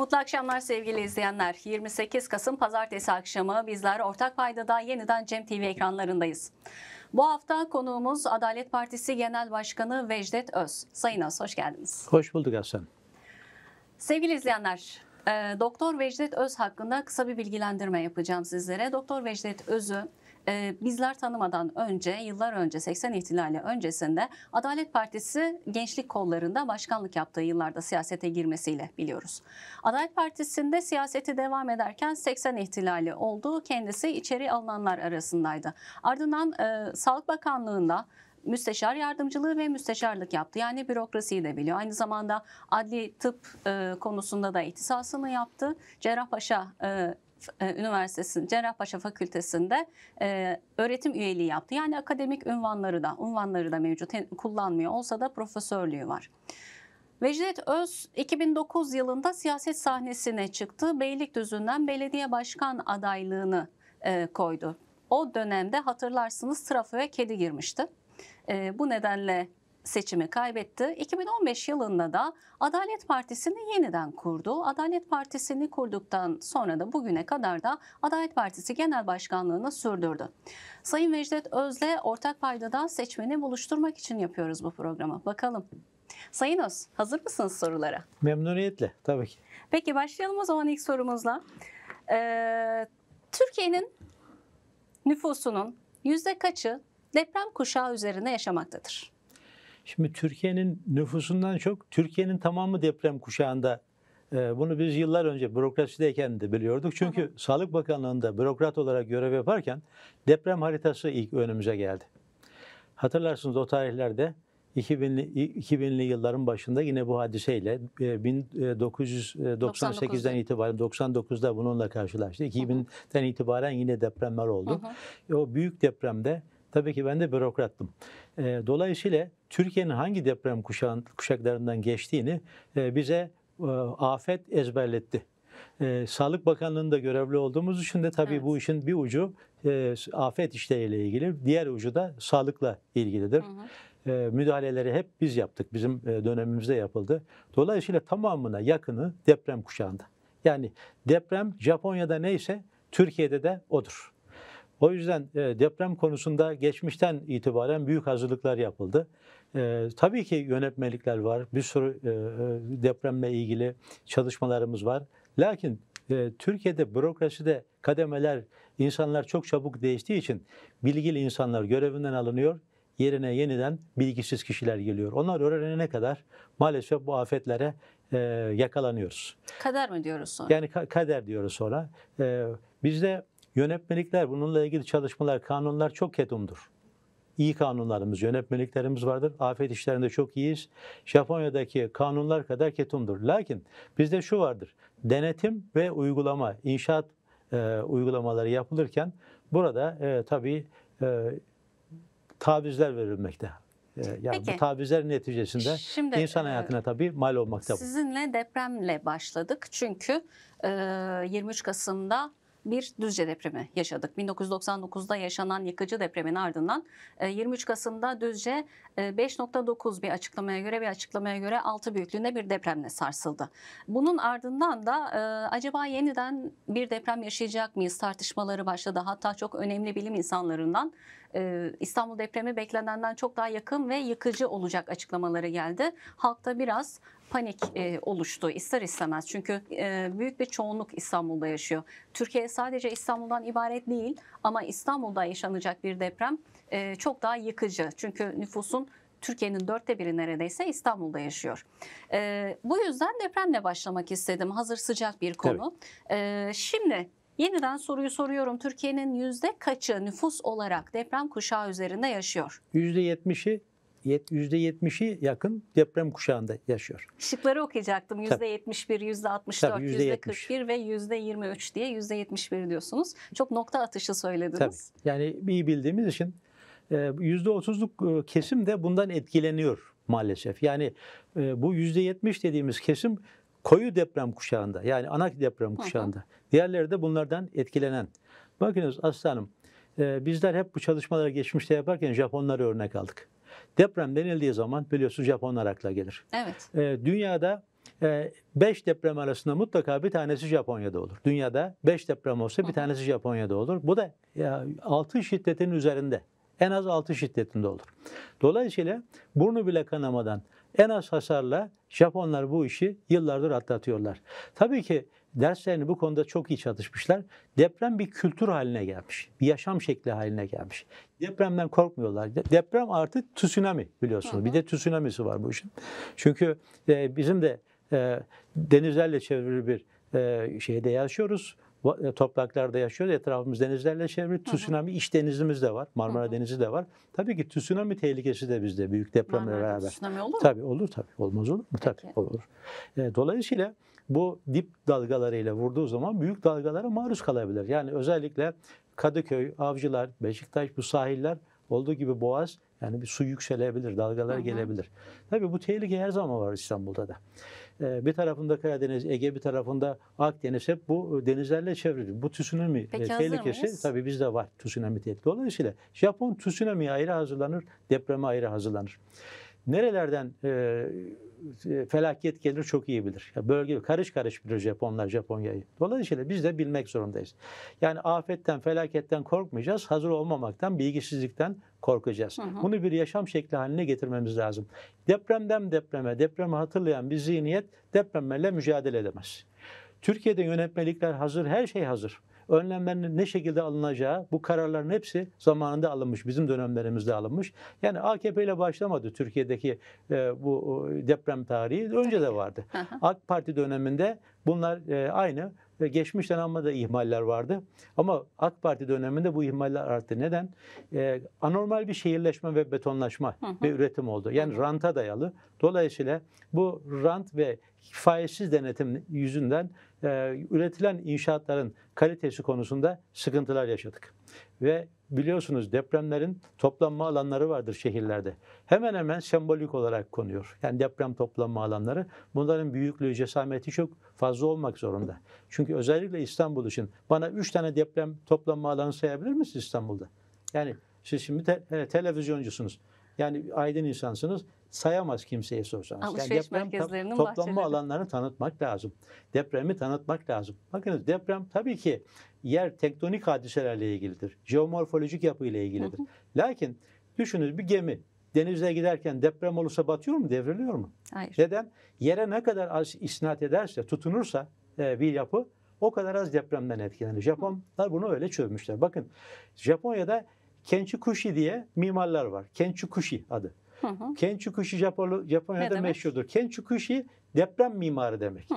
Mutlu akşamlar sevgili izleyenler. 28 Kasım Pazartesi akşamı bizler Ortak Payda'da yeniden Cem TV ekranlarındayız. Bu hafta konuğumuz Adalet Partisi Genel Başkanı Vecdet Öz. Sayın Öz hoş geldiniz. Hoş bulduk Aslan. Sevgili izleyenler, e, Doktor Vecdet Öz hakkında kısa bir bilgilendirme yapacağım sizlere. Doktor Vecdet Öz'ü e, bizler tanımadan önce, yıllar önce, 80 ihtilali öncesinde Adalet Partisi gençlik kollarında başkanlık yaptığı yıllarda siyasete girmesiyle biliyoruz. Adalet Partisi'nde siyaseti devam ederken 80 ihtilali olduğu Kendisi içeri alınanlar arasındaydı. Ardından e, Sağlık Bakanlığı'nda müsteşar yardımcılığı ve müsteşarlık yaptı. Yani bürokrasiyi de biliyor. Aynı zamanda adli tıp e, konusunda da ihtisasını yaptı. Cerrahpaşa e, e, Üniversitesi'nin Cerrahpaşa Fakültesi'nde e, öğretim üyeliği yaptı. Yani akademik ünvanları da, unvanları da mevcut. Kullanmıyor olsa da profesörlüğü var. Vecdet Öz 2009 yılında siyaset sahnesine çıktı. Beylikdüzü'nden belediye başkan adaylığını e, koydu. O dönemde hatırlarsınız trafo kedi girmişti. E, bu nedenle seçimi kaybetti. 2015 yılında da Adalet Partisi'ni yeniden kurdu. Adalet Partisi'ni kurduktan sonra da bugüne kadar da Adalet Partisi Genel Başkanlığı'nı sürdürdü. Sayın Vecdet Öz'le ortak paydadan seçmeni buluşturmak için yapıyoruz bu programı. Bakalım. Sayın Öz, hazır mısınız sorulara? Memnuniyetle, tabii ki. Peki başlayalım o zaman ilk sorumuzla. Ee, Türkiye'nin nüfusunun yüzde kaçı deprem kuşağı üzerine yaşamaktadır? Şimdi Türkiye'nin nüfusundan çok Türkiye'nin tamamı deprem kuşağında. Ee, bunu biz yıllar önce bürokrasideyken de biliyorduk. Çünkü hı Sağlık Bakanlığı'nda bürokrat olarak görev yaparken deprem haritası ilk önümüze geldi. Hatırlarsınız o tarihlerde 2000'li 2000'li yılların başında yine bu hadiseyle 1998'den e, e, itibaren 99'da bununla karşılaştı. 2000'den itibaren yine depremler oldu. Hı e, O büyük depremde Tabii ki ben de bürokrattım. Ee, dolayısıyla Türkiye'nin hangi deprem kuşağın, kuşaklarından geçtiğini e, bize e, afet ezberletti. E, Sağlık Bakanlığı'nda görevli olduğumuz için de tabii evet. bu işin bir ucu afet işleriyle ilgili, diğer ucu da sağlıkla ilgilidir. Hı hı müdahaleleri hep biz yaptık. Bizim dönemimizde yapıldı. Dolayısıyla tamamına yakını deprem kuşağında. Yani deprem Japonya'da neyse Türkiye'de de odur. O yüzden e, deprem konusunda geçmişten itibaren büyük hazırlıklar yapıldı. E, tabii ki yönetmelikler var, bir sürü e, e, depremle ilgili çalışmalarımız var. Lakin e, Türkiye'de bürokraside kademeler, insanlar çok çabuk değiştiği için bilgili insanlar görevinden alınıyor, yerine yeniden bilgisiz kişiler geliyor. Onlar öğrenene kadar maalesef bu afetlere e, yakalanıyoruz. Kader mi diyoruz sonra? Yani ka- kader diyoruz sonra. E, bizde Yönetmelikler, bununla ilgili çalışmalar, kanunlar çok ketumdur. İyi kanunlarımız, yönetmeliklerimiz vardır. Afet işlerinde çok iyiyiz. Japonya'daki kanunlar kadar ketumdur. Lakin bizde şu vardır. Denetim ve uygulama, inşaat e, uygulamaları yapılırken burada e, tabii e, tavizler verilmekte. E, yani Peki. bu tavizler neticesinde Şimdi, insan e, hayatına tabii mal olmakta. Sizinle depremle başladık çünkü 23 e, Kasım'da bir Düzce depremi yaşadık. 1999'da yaşanan yıkıcı depremin ardından 23 e, Kasım'da Düzce 5.9 e, bir açıklamaya göre bir açıklamaya göre 6 büyüklüğünde bir depremle sarsıldı. Bunun ardından da e, acaba yeniden bir deprem yaşayacak mıyız tartışmaları başladı. Hatta çok önemli bilim insanlarından ee, İstanbul depremi beklenenden çok daha yakın ve yıkıcı olacak açıklamaları geldi. Halkta biraz panik e, oluştu ister istemez. Çünkü e, büyük bir çoğunluk İstanbul'da yaşıyor. Türkiye sadece İstanbul'dan ibaret değil ama İstanbul'da yaşanacak bir deprem e, çok daha yıkıcı. Çünkü nüfusun Türkiye'nin dörtte biri neredeyse İstanbul'da yaşıyor. E, bu yüzden depremle başlamak istedim. Hazır sıcak bir konu. Evet. E, şimdi Yeniden soruyu soruyorum. Türkiye'nin yüzde kaçı nüfus olarak deprem kuşağı üzerinde yaşıyor? Yüzde yetmişi %70'i yakın deprem kuşağında yaşıyor. Şıkları okuyacaktım. %71, %64, Tabii, %70. %41 ve %23 diye %71 diyorsunuz. Çok nokta atışı söylediniz. Tabii. Yani iyi bildiğimiz için %30'luk e, e, kesim de bundan etkileniyor maalesef. Yani e, bu %70 dediğimiz kesim koyu deprem kuşağında yani ana deprem kuşağında. Diğerleri de bunlardan etkilenen. Bakınız aslanım e, bizler hep bu çalışmaları geçmişte yaparken Japonları örnek aldık. Deprem denildiği zaman biliyorsunuz Japonlar akla gelir. Evet. E, dünyada 5 e, deprem arasında mutlaka bir tanesi Japonya'da olur. Dünyada 5 deprem olsa bir tanesi Japonya'da olur. Bu da 6 şiddetinin üzerinde. En az 6 şiddetinde olur. Dolayısıyla burnu bile kanamadan en az hasarla Japonlar bu işi yıllardır atlatıyorlar. Tabii ki derslerini bu konuda çok iyi çalışmışlar. Deprem bir kültür haline gelmiş. Bir yaşam şekli haline gelmiş. Depremden korkmuyorlar. Deprem artık tsunami biliyorsunuz. Bir de tsunami'si var bu işin. Çünkü e, bizim de e, denizlerle çevrili bir e, şeyde yaşıyoruz. E, topraklarda yaşıyoruz. Etrafımız denizlerle çevrili. Tsunami iç denizimiz de var. Marmara Hı-hı. Denizi de var. Tabii ki tsunami tehlikesi de bizde büyük depremle Marmara'da beraber. Tsunami olur mu? Tabii olur tabii. Olmaz olur mu? Peki. Tabii olur. E, dolayısıyla bu dip dalgalarıyla vurduğu zaman büyük dalgalara maruz kalabilir. Yani özellikle Kadıköy, Avcılar, Beşiktaş bu sahiller olduğu gibi Boğaz yani bir su yükselebilir, dalgalar Hı-hı. gelebilir. Tabii bu tehlike her zaman var İstanbul'da da. Ee, bir tarafında Karadeniz, Ege bir tarafında Akdeniz hep bu e, denizlerle çevrili. Bu tsunami Peki, e, tehlikesi tabii bizde var tsunami tehdit. Dolayısıyla Japon tsunami ayrı hazırlanır, depreme ayrı hazırlanır. Nerelerden e, e, felaket gelir çok iyi bilir. Ya bölge karış karış bilir Japonlar Japonya'yı. Dolayısıyla biz de bilmek zorundayız. Yani afetten, felaketten korkmayacağız. Hazır olmamaktan, bilgisizlikten korkacağız. Hı hı. Bunu bir yaşam şekli haline getirmemiz lazım. Depremden depreme, depremi hatırlayan bir zihniyet depremlerle mücadele edemez. Türkiye'de yönetmelikler hazır, her şey hazır önlemlerin ne şekilde alınacağı bu kararların hepsi zamanında alınmış. Bizim dönemlerimizde alınmış. Yani AKP ile başlamadı Türkiye'deki e, bu e, deprem tarihi. Önce de vardı. AK Parti döneminde bunlar e, aynı Geçmişten ama da ihmaller vardı. Ama AK Parti döneminde bu ihmaller arttı. Neden? E, anormal bir şehirleşme ve betonlaşma hı hı. ve üretim oldu. Yani ranta dayalı. Dolayısıyla bu rant ve faizsiz denetim yüzünden e, üretilen inşaatların kalitesi konusunda sıkıntılar yaşadık. Ve biliyorsunuz depremlerin toplanma alanları vardır şehirlerde. Hemen hemen sembolik olarak konuyor. Yani deprem toplanma alanları. Bunların büyüklüğü, cesameti çok fazla olmak zorunda. Çünkü özellikle İstanbul için bana üç tane deprem toplanma alanı sayabilir misiniz İstanbul'da? Yani siz şimdi te- televizyoncusunuz. Yani aydın insansınız sayamaz kimseye sorsanız. Alışveriş yani deprem merkezlerinin toplanma bahçeleri. alanlarını tanıtmak lazım. Depremi tanıtmak lazım. Bakınız deprem tabii ki yer tektonik hadiselerle ilgilidir. Jeomorfolojik yapıyla ilgilidir. Hı hı. Lakin düşünün bir gemi denize giderken deprem olursa batıyor mu, devriliyor mu? Hayır. Neden? Yere ne kadar az isnat ederse, tutunursa e, bir yapı o kadar az depremden etkilenir. Japonlar bunu öyle çözmüşler. Bakın Japonya'da Kenchukushi diye mimarlar var. Kenchukushi adı. Hı hı. Kenchukushi Japon, Japonya'da meşhurdur. Kenchukushi deprem mimarı demek.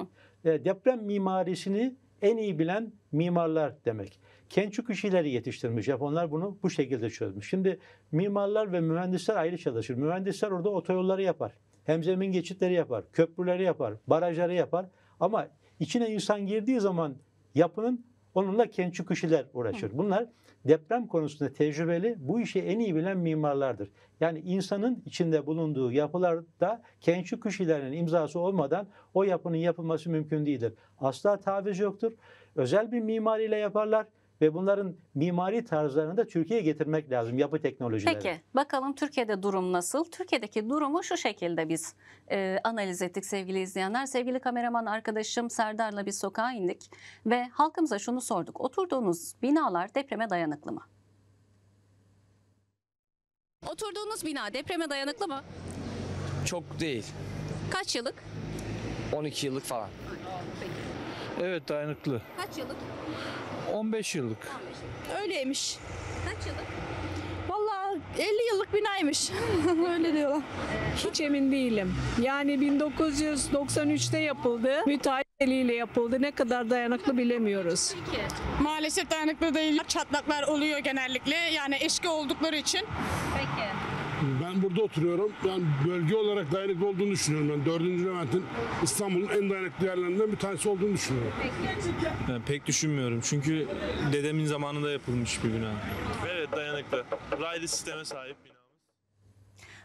E, deprem mimarisini en iyi bilen mimarlar demek. Kenchukushi'leri yetiştirmiş Japonlar bunu bu şekilde çözmüş. Şimdi mimarlar ve mühendisler ayrı çalışır. Mühendisler orada otoyolları yapar. Hemzemin geçitleri yapar, köprüleri yapar, barajları yapar. Ama içine insan girdiği zaman yapının onunla kenchukushi'ler uğraşır. Hı. Bunlar deprem konusunda tecrübeli, bu işi en iyi bilen mimarlardır. Yani insanın içinde bulunduğu yapılarda kençi kişilerin imzası olmadan o yapının yapılması mümkün değildir. Asla taviz yoktur. Özel bir mimariyle yaparlar ve bunların mimari tarzlarını da Türkiye'ye getirmek lazım yapı teknolojileri. Peki bakalım Türkiye'de durum nasıl? Türkiye'deki durumu şu şekilde biz e, analiz ettik sevgili izleyenler. Sevgili kameraman arkadaşım Serdar'la bir sokağa indik ve halkımıza şunu sorduk. Oturduğunuz binalar depreme dayanıklı mı? Oturduğunuz bina depreme dayanıklı mı? Çok değil. Kaç yıllık? 12 yıllık falan. Peki. Evet dayanıklı. Kaç yıllık? 15 yıllık. 15 yıllık. Öyleymiş. Kaç yıllık? Vallahi 50 yıllık binaymış. Öyle diyorlar. Hiç emin değilim. Yani 1993'te yapıldı. Müteahhit eliyle yapıldı. Ne kadar dayanıklı bilemiyoruz. Maalesef dayanıklı değil. Çatlaklar oluyor genellikle. Yani eski oldukları için. Peki ben burada oturuyorum. Yani bölge olarak dayanıklı olduğunu düşünüyorum. Ben 4. Levent'in İstanbul'un en dayanıklı yerlerinden bir tanesi olduğunu düşünüyorum. Ben pek düşünmüyorum. Çünkü dedemin zamanında yapılmış bir bina. Evet dayanıklı. Raylı sisteme sahip bina.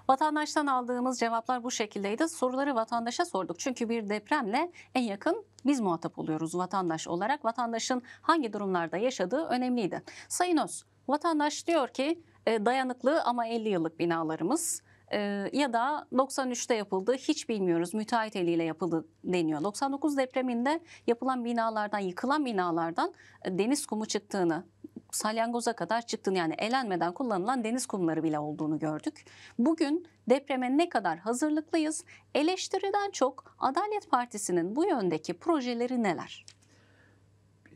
Vatandaştan aldığımız cevaplar bu şekildeydi. Soruları vatandaşa sorduk. Çünkü bir depremle en yakın biz muhatap oluyoruz vatandaş olarak. Vatandaşın hangi durumlarda yaşadığı önemliydi. Sayın Öz, vatandaş diyor ki e, dayanıklı ama 50 yıllık binalarımız e, ya da 93'te yapıldı hiç bilmiyoruz müteahhit eliyle yapıldı deniyor. 99 depreminde yapılan binalardan yıkılan binalardan e, deniz kumu çıktığını salyangoza kadar çıktığını yani elenmeden kullanılan deniz kumları bile olduğunu gördük. Bugün depreme ne kadar hazırlıklıyız? Eleştiriden çok Adalet Partisi'nin bu yöndeki projeleri neler?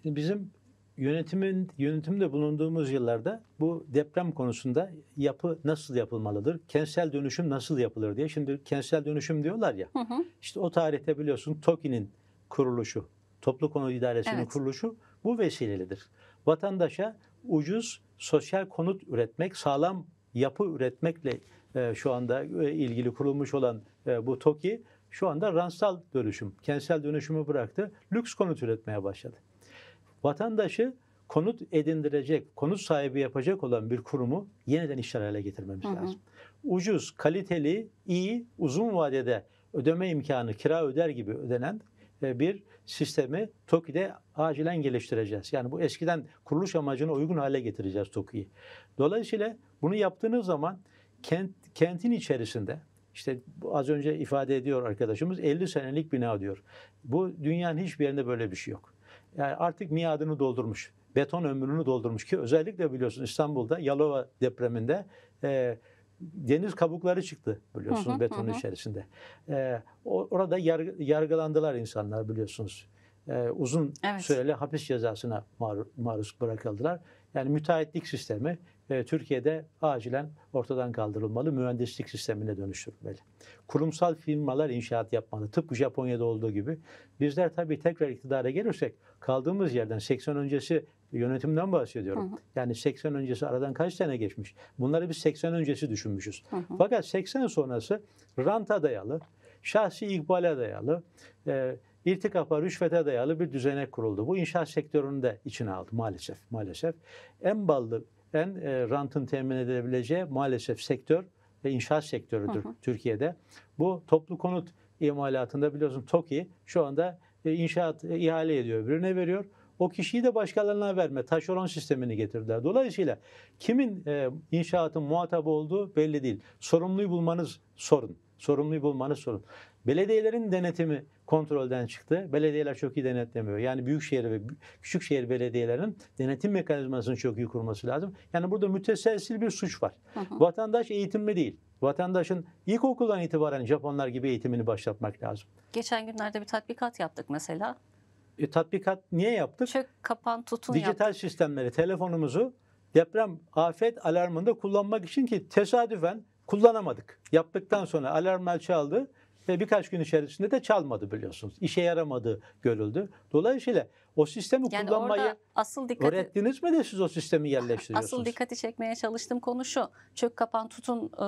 Bizim yönetimin yönetimde bulunduğumuz yıllarda bu deprem konusunda yapı nasıl yapılmalıdır? Kentsel dönüşüm nasıl yapılır diye. Şimdi kentsel dönüşüm diyorlar ya. Hı hı. İşte o tarihte biliyorsun TOKİ'nin kuruluşu, Toplu Konut idaresinin evet. kuruluşu bu vesilelidir. Vatandaşa ucuz sosyal konut üretmek, sağlam yapı üretmekle e, şu anda e, ilgili kurulmuş olan e, bu TOKİ şu anda ransal dönüşüm, kentsel dönüşümü bıraktı. Lüks konut üretmeye başladı vatandaşı konut edindirecek, konut sahibi yapacak olan bir kurumu yeniden işler hale getirmemiz hı hı. lazım. Ucuz, kaliteli, iyi, uzun vadede ödeme imkanı, kira öder gibi ödenen e, bir sistemi TOKİ'de acilen geliştireceğiz. Yani bu eskiden kuruluş amacına uygun hale getireceğiz TOKİ'yi. Dolayısıyla bunu yaptığınız zaman kent, kentin içerisinde işte az önce ifade ediyor arkadaşımız 50 senelik bina diyor. Bu dünyanın hiçbir yerinde böyle bir şey yok yani artık miadını doldurmuş. Beton ömrünü doldurmuş ki özellikle biliyorsun İstanbul'da Yalova depreminde e, deniz kabukları çıktı biliyorsunuz betonun içerisinde. E, orada yarg, yargılandılar insanlar biliyorsunuz. E, uzun evet. süreli hapis cezasına maruz, maruz bırakıldılar. Yani müteahhitlik sistemi e, Türkiye'de acilen ortadan kaldırılmalı, mühendislik sistemine dönüştürülmeli. Kurumsal firmalar inşaat yapmalı. Tıpkı Japonya'da olduğu gibi. Bizler tabii tekrar iktidara gelirsek kaldığımız yerden 80 öncesi yönetimden bahsediyorum. Hı hı. Yani 80 öncesi aradan kaç sene geçmiş? Bunları biz 80 öncesi düşünmüşüz. Hı hı. Fakat 80 sonrası ranta dayalı, şahsi ikbale dayalı, e, irtikafa, rüşvete dayalı bir düzenek kuruldu. Bu inşaat sektörünü de içine aldı maalesef. Maalesef en ballı, en e, rantın temin edilebileceği maalesef sektör ve inşaat sektörüdür hı hı. Türkiye'de. Bu toplu konut imalatında biliyorsun TOKİ şu anda e, inşaat e, ihale ediyor, öbürüne veriyor. O kişiyi de başkalarına verme, taşeron sistemini getirdiler. Dolayısıyla kimin e, inşaatın muhatabı olduğu belli değil. Sorumluyu bulmanız sorun. Sorumluyu bulmanız sorun. Belediyelerin denetimi kontrolden çıktı. Belediyeler çok iyi denetlemiyor. Yani büyükşehir ve küçükşehir belediyelerinin denetim mekanizmasını çok iyi kurması lazım. Yani burada müteselsil bir suç var. Hı hı. Vatandaş eğitimli değil vatandaşın ilkokuldan itibaren Japonlar gibi eğitimini başlatmak lazım. Geçen günlerde bir tatbikat yaptık mesela. E, tatbikat niye yaptık? Çök, kapan, tutun Dijital yaptık. sistemleri, telefonumuzu deprem afet alarmında kullanmak için ki tesadüfen kullanamadık. Yaptıktan sonra alarm el çaldı ve birkaç gün içerisinde de çalmadı biliyorsunuz. İşe yaramadığı görüldü. Dolayısıyla o sistemi yani kullanmayı asıl dikkati, öğrettiniz mi de siz o sistemi ah, yerleştiriyorsunuz? Asıl dikkati çekmeye çalıştığım konu şu. Çök kapan tutun e,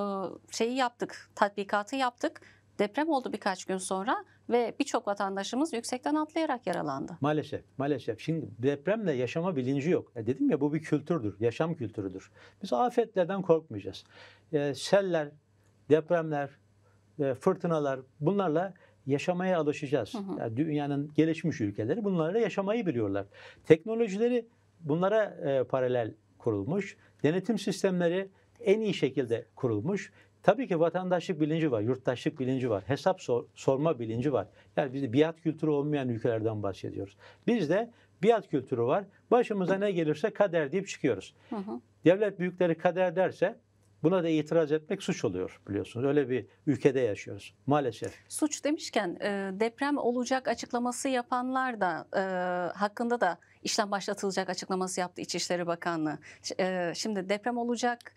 şeyi yaptık, tatbikatı yaptık. Deprem oldu birkaç gün sonra ve birçok vatandaşımız yüksekten atlayarak yaralandı. Maalesef, maalesef. Şimdi depremle yaşama bilinci yok. E dedim ya bu bir kültürdür, yaşam kültürüdür. Biz afetlerden korkmayacağız. E, seller, depremler, e, fırtınalar bunlarla yaşamaya alışacağız. Hı hı. Yani dünyanın gelişmiş ülkeleri bunlarla yaşamayı biliyorlar. Teknolojileri bunlara e, paralel kurulmuş. Denetim sistemleri en iyi şekilde kurulmuş. Tabii ki vatandaşlık bilinci var, yurttaşlık bilinci var, hesap sor, sorma bilinci var. Yani biz de biat kültürü olmayan ülkelerden bahsediyoruz. Bizde biat kültürü var. Başımıza ne gelirse kader deyip çıkıyoruz. Hı hı. Devlet büyükleri kader derse Buna da itiraz etmek suç oluyor biliyorsunuz. Öyle bir ülkede yaşıyoruz maalesef. Suç demişken e, deprem olacak açıklaması yapanlar da e, hakkında da işlem başlatılacak açıklaması yaptı İçişleri Bakanlığı. E, şimdi deprem olacak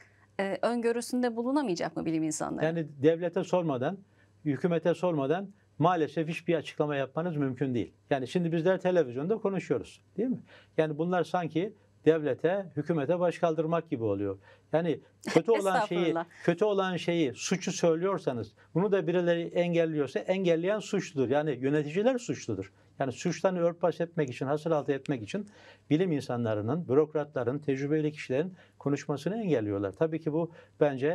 öngörüsünde bulunamayacak mı bilim insanları? Yani devlete sormadan, hükümete sormadan maalesef hiçbir açıklama yapmanız mümkün değil. Yani şimdi bizler televizyonda konuşuyoruz değil mi? Yani bunlar sanki devlete, hükümete baş kaldırmak gibi oluyor. Yani kötü olan şeyi, kötü olan şeyi, suçu söylüyorsanız, bunu da birileri engelliyorsa engelleyen suçludur. Yani yöneticiler suçludur. Yani suçtan örtbas etmek için, hasır altı etmek için bilim insanlarının, bürokratların, tecrübeli kişilerin konuşmasını engelliyorlar. Tabii ki bu bence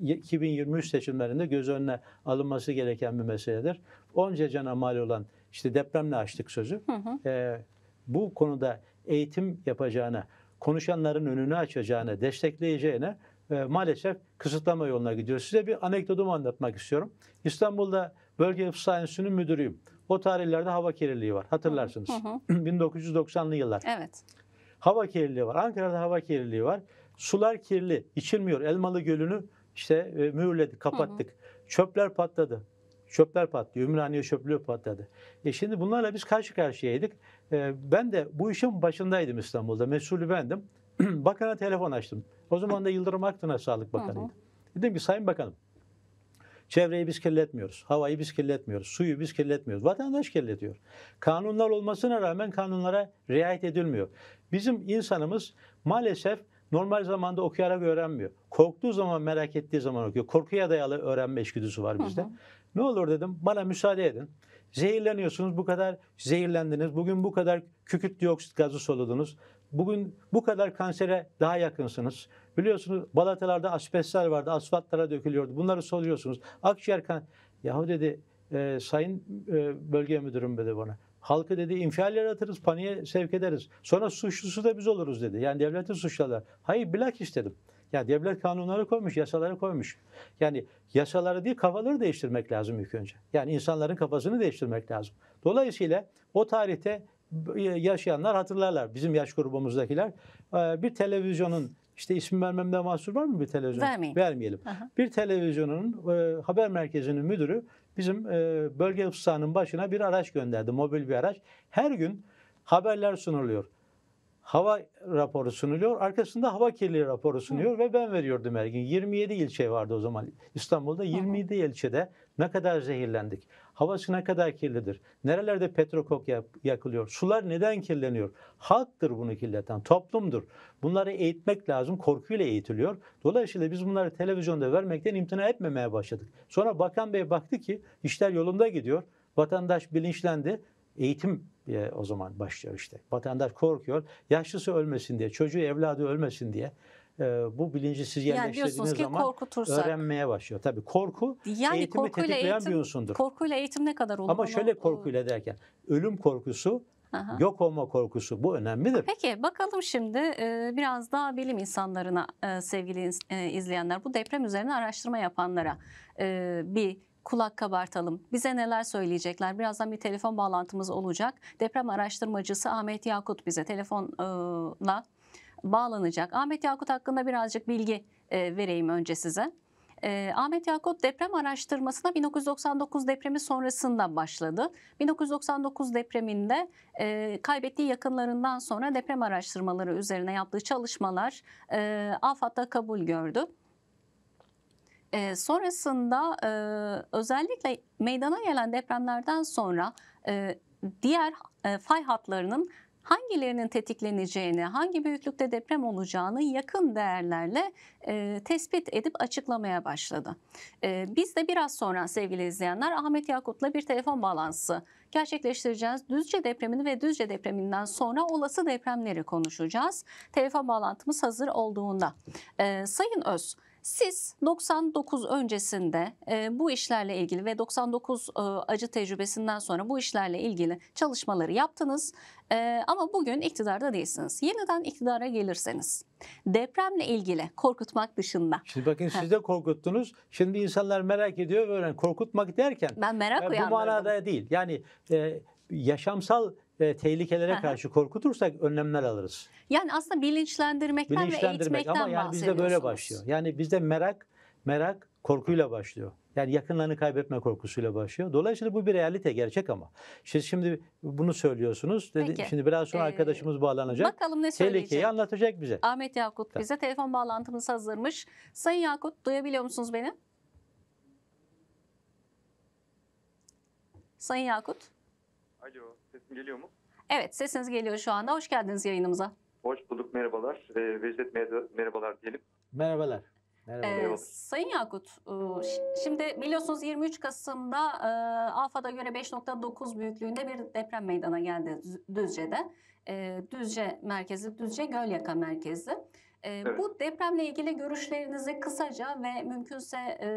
e, 2023 seçimlerinde göz önüne alınması gereken bir meseledir. Onca cana mal olan işte depremle açtık sözü. Hı hı. E, bu konuda eğitim yapacağına, konuşanların önünü açacağına, destekleyeceğine e, maalesef kısıtlama yoluna gidiyor. Size bir anekdotumu anlatmak istiyorum. İstanbul'da Bölge Hıfzı Enstitüsü'nün müdürüyüm. O tarihlerde hava kirliliği var. Hatırlarsınız. 1990'lı yıllar. Evet. Hava kirliliği var. Ankara'da hava kirliliği var. Sular kirli, içilmiyor. Elmalı Gölü'nü işte e, mühürledik, kapattık. Hı hı. Çöpler patladı. Çöpler patlıyor. Ümraniye çöplüğü patladı. E şimdi bunlarla biz karşı karşıyaydık. E, ben de bu işin başındaydım İstanbul'da. Mesulü bendim. Bakana telefon açtım. O zaman da Yıldırım Aktun'a Sağlık Bakanı'ydı. Dedim ki Sayın Bakanım Çevreyi biz kirletmiyoruz. Havayı biz kirletmiyoruz. Suyu biz kirletmiyoruz. Vatandaş kirletiyor. Kanunlar olmasına rağmen kanunlara riayet edilmiyor. Bizim insanımız maalesef normal zamanda okuyarak öğrenmiyor. Korktuğu zaman merak ettiği zaman okuyor. Korkuya dayalı öğrenme işgüdüsü var bizde. Hı hı. Ne olur dedim bana müsaade edin. Zehirleniyorsunuz bu kadar zehirlendiniz. Bugün bu kadar kükürt dioksit gazı soludunuz. Bugün bu kadar kansere daha yakınsınız. Biliyorsunuz balatalarda asbestler vardı. Asfaltlara dökülüyordu. Bunları soluyorsunuz. Akciğer kan... Yahu dedi e, sayın e, bölge müdürüm dedi bana. Halkı dedi infial yaratırız, paniğe sevk ederiz. Sonra suçlusu da biz oluruz dedi. Yani devleti suçlarlar. Hayır bilakis dedim. Ya devlet kanunları koymuş, yasaları koymuş. Yani yasaları değil kafaları değiştirmek lazım ilk önce. Yani insanların kafasını değiştirmek lazım. Dolayısıyla o tarihte e, yaşayanlar hatırlarlar. Bizim yaş grubumuzdakiler. Bir televizyonun işte ismi vermemde mahsur var mı bir televizyon? Vermeyin. Vermeyelim. Aha. Bir televizyonun haber merkezinin müdürü bizim bölge fıstığının başına bir araç gönderdi. Mobil bir araç. Her gün haberler sunuluyor hava raporu sunuluyor. Arkasında hava kirliliği raporu sunuyor Hı. ve ben veriyordum her gün. 27 ilçe vardı o zaman İstanbul'da. 27 Hı. ilçede ne kadar zehirlendik? Havası ne kadar kirlidir? Nerelerde petrokok yakılıyor? Sular neden kirleniyor? Halktır bunu kirleten, toplumdur. Bunları eğitmek lazım. Korkuyla eğitiliyor. Dolayısıyla biz bunları televizyonda vermekten imtina etmemeye başladık. Sonra Bakan Bey baktı ki işler yolunda gidiyor. Vatandaş bilinçlendi. Eğitim diye o zaman başlıyor işte. Vatandaş korkuyor. Yaşlısı ölmesin diye, çocuğu evladı ölmesin diye e, bu bilinci siz yerleştirdiğiniz yani zaman korkutursak. öğrenmeye başlıyor. Tabii korku yani eğitimi korkuyla tetikleyen eğitim, bir unsundur. Korkuyla eğitim ne kadar olur? Ama şöyle korkuyla derken ölüm korkusu Aha. Yok olma korkusu bu önemlidir. Peki bakalım şimdi e, biraz daha bilim insanlarına e, sevgili izleyenler bu deprem üzerine araştırma yapanlara bir kulak kabartalım. Bize neler söyleyecekler? Birazdan bir telefon bağlantımız olacak. Deprem araştırmacısı Ahmet Yakut bize telefonla bağlanacak. Ahmet Yakut hakkında birazcık bilgi e, vereyim önce size. E, Ahmet Yakut deprem araştırmasına 1999 depremi sonrasında başladı. 1999 depreminde e, kaybettiği yakınlarından sonra deprem araştırmaları üzerine yaptığı çalışmalar e, AFAD'da kabul gördü. E, sonrasında e, özellikle meydana gelen depremlerden sonra e, diğer e, fay hatlarının hangilerinin tetikleneceğini, hangi büyüklükte deprem olacağını yakın değerlerle e, tespit edip açıklamaya başladı. E, biz de biraz sonra sevgili izleyenler Ahmet Yakut'la bir telefon bağlantısı gerçekleştireceğiz. Düzce depremini ve Düzce depreminden sonra olası depremleri konuşacağız. Telefon bağlantımız hazır olduğunda. E, Sayın Öz, siz 99 öncesinde e, bu işlerle ilgili ve 99 e, acı tecrübesinden sonra bu işlerle ilgili çalışmaları yaptınız e, ama bugün iktidarda değilsiniz. Yeniden iktidara gelirseniz depremle ilgili korkutmak dışında. Şimdi bakın siz de korkuttunuz. Şimdi insanlar merak ediyor ve korkutmak derken. Ben merak e, Bu manada değil. Yani e, yaşamsal e, tehlikelere karşı korkutursak önlemler alırız. Yani aslında bilinçlendirmekten bilinçlendirmek. ve eğitmekten Ama yani bizde böyle başlıyor. Yani bizde merak, merak korkuyla başlıyor. Yani yakınlarını kaybetme korkusuyla başlıyor. Dolayısıyla bu bir realite gerçek ama. Siz şimdi bunu söylüyorsunuz. Peki. Şimdi biraz sonra ee, arkadaşımız bağlanacak. Bakalım ne söyleyecek. Tehlikeyi anlatacak bize. Ahmet Yakut tamam. bize telefon bağlantımız hazırmış. Sayın Yakut duyabiliyor musunuz beni? Sayın Yakut. Alo. Geliyor mu? Evet sesiniz geliyor şu anda. Hoş geldiniz yayınımıza. Hoş bulduk merhabalar. E, Vecdet merhabalar diyelim. Merhabalar. Merhaba. Ee, Sayın Yakut, e, şimdi biliyorsunuz 23 Kasım'da e, AFAD'a göre 5.9 büyüklüğünde bir deprem meydana geldi Düzce'de. E, Düzce merkezi, Düzce Gölyaka merkezi. Evet. Bu depremle ilgili görüşlerinizi kısaca ve mümkünse e,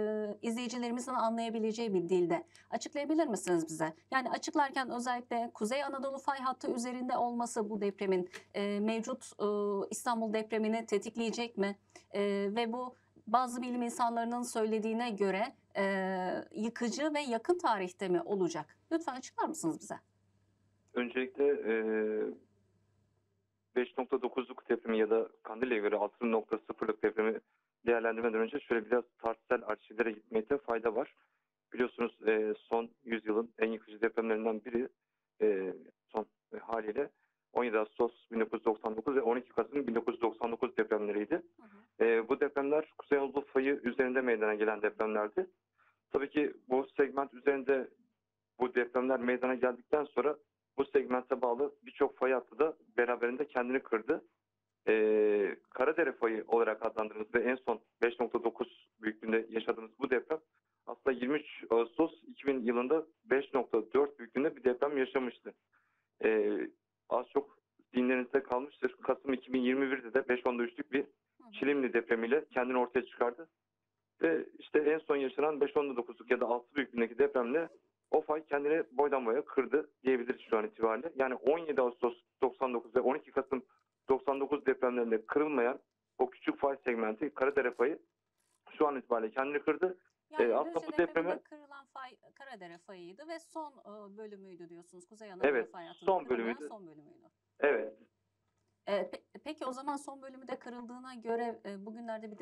izleyicilerimizin anlayabileceği bir dilde açıklayabilir misiniz bize? Yani açıklarken özellikle Kuzey Anadolu fay hattı üzerinde olması bu depremin e, mevcut e, İstanbul depremini tetikleyecek mi? E, ve bu bazı bilim insanlarının söylediğine göre e, yıkıcı ve yakın tarihte mi olacak? Lütfen açıklar mısınız bize? Öncelikle e, 5.9'luk depremi ya da Kandil'e göre 6.0'lık depremi değerlendirmeden önce şöyle biraz tarihsel arşivlere gitmekte fayda var. Biliyorsunuz e, son yüzyılın en yıkıcı depremlerinden biri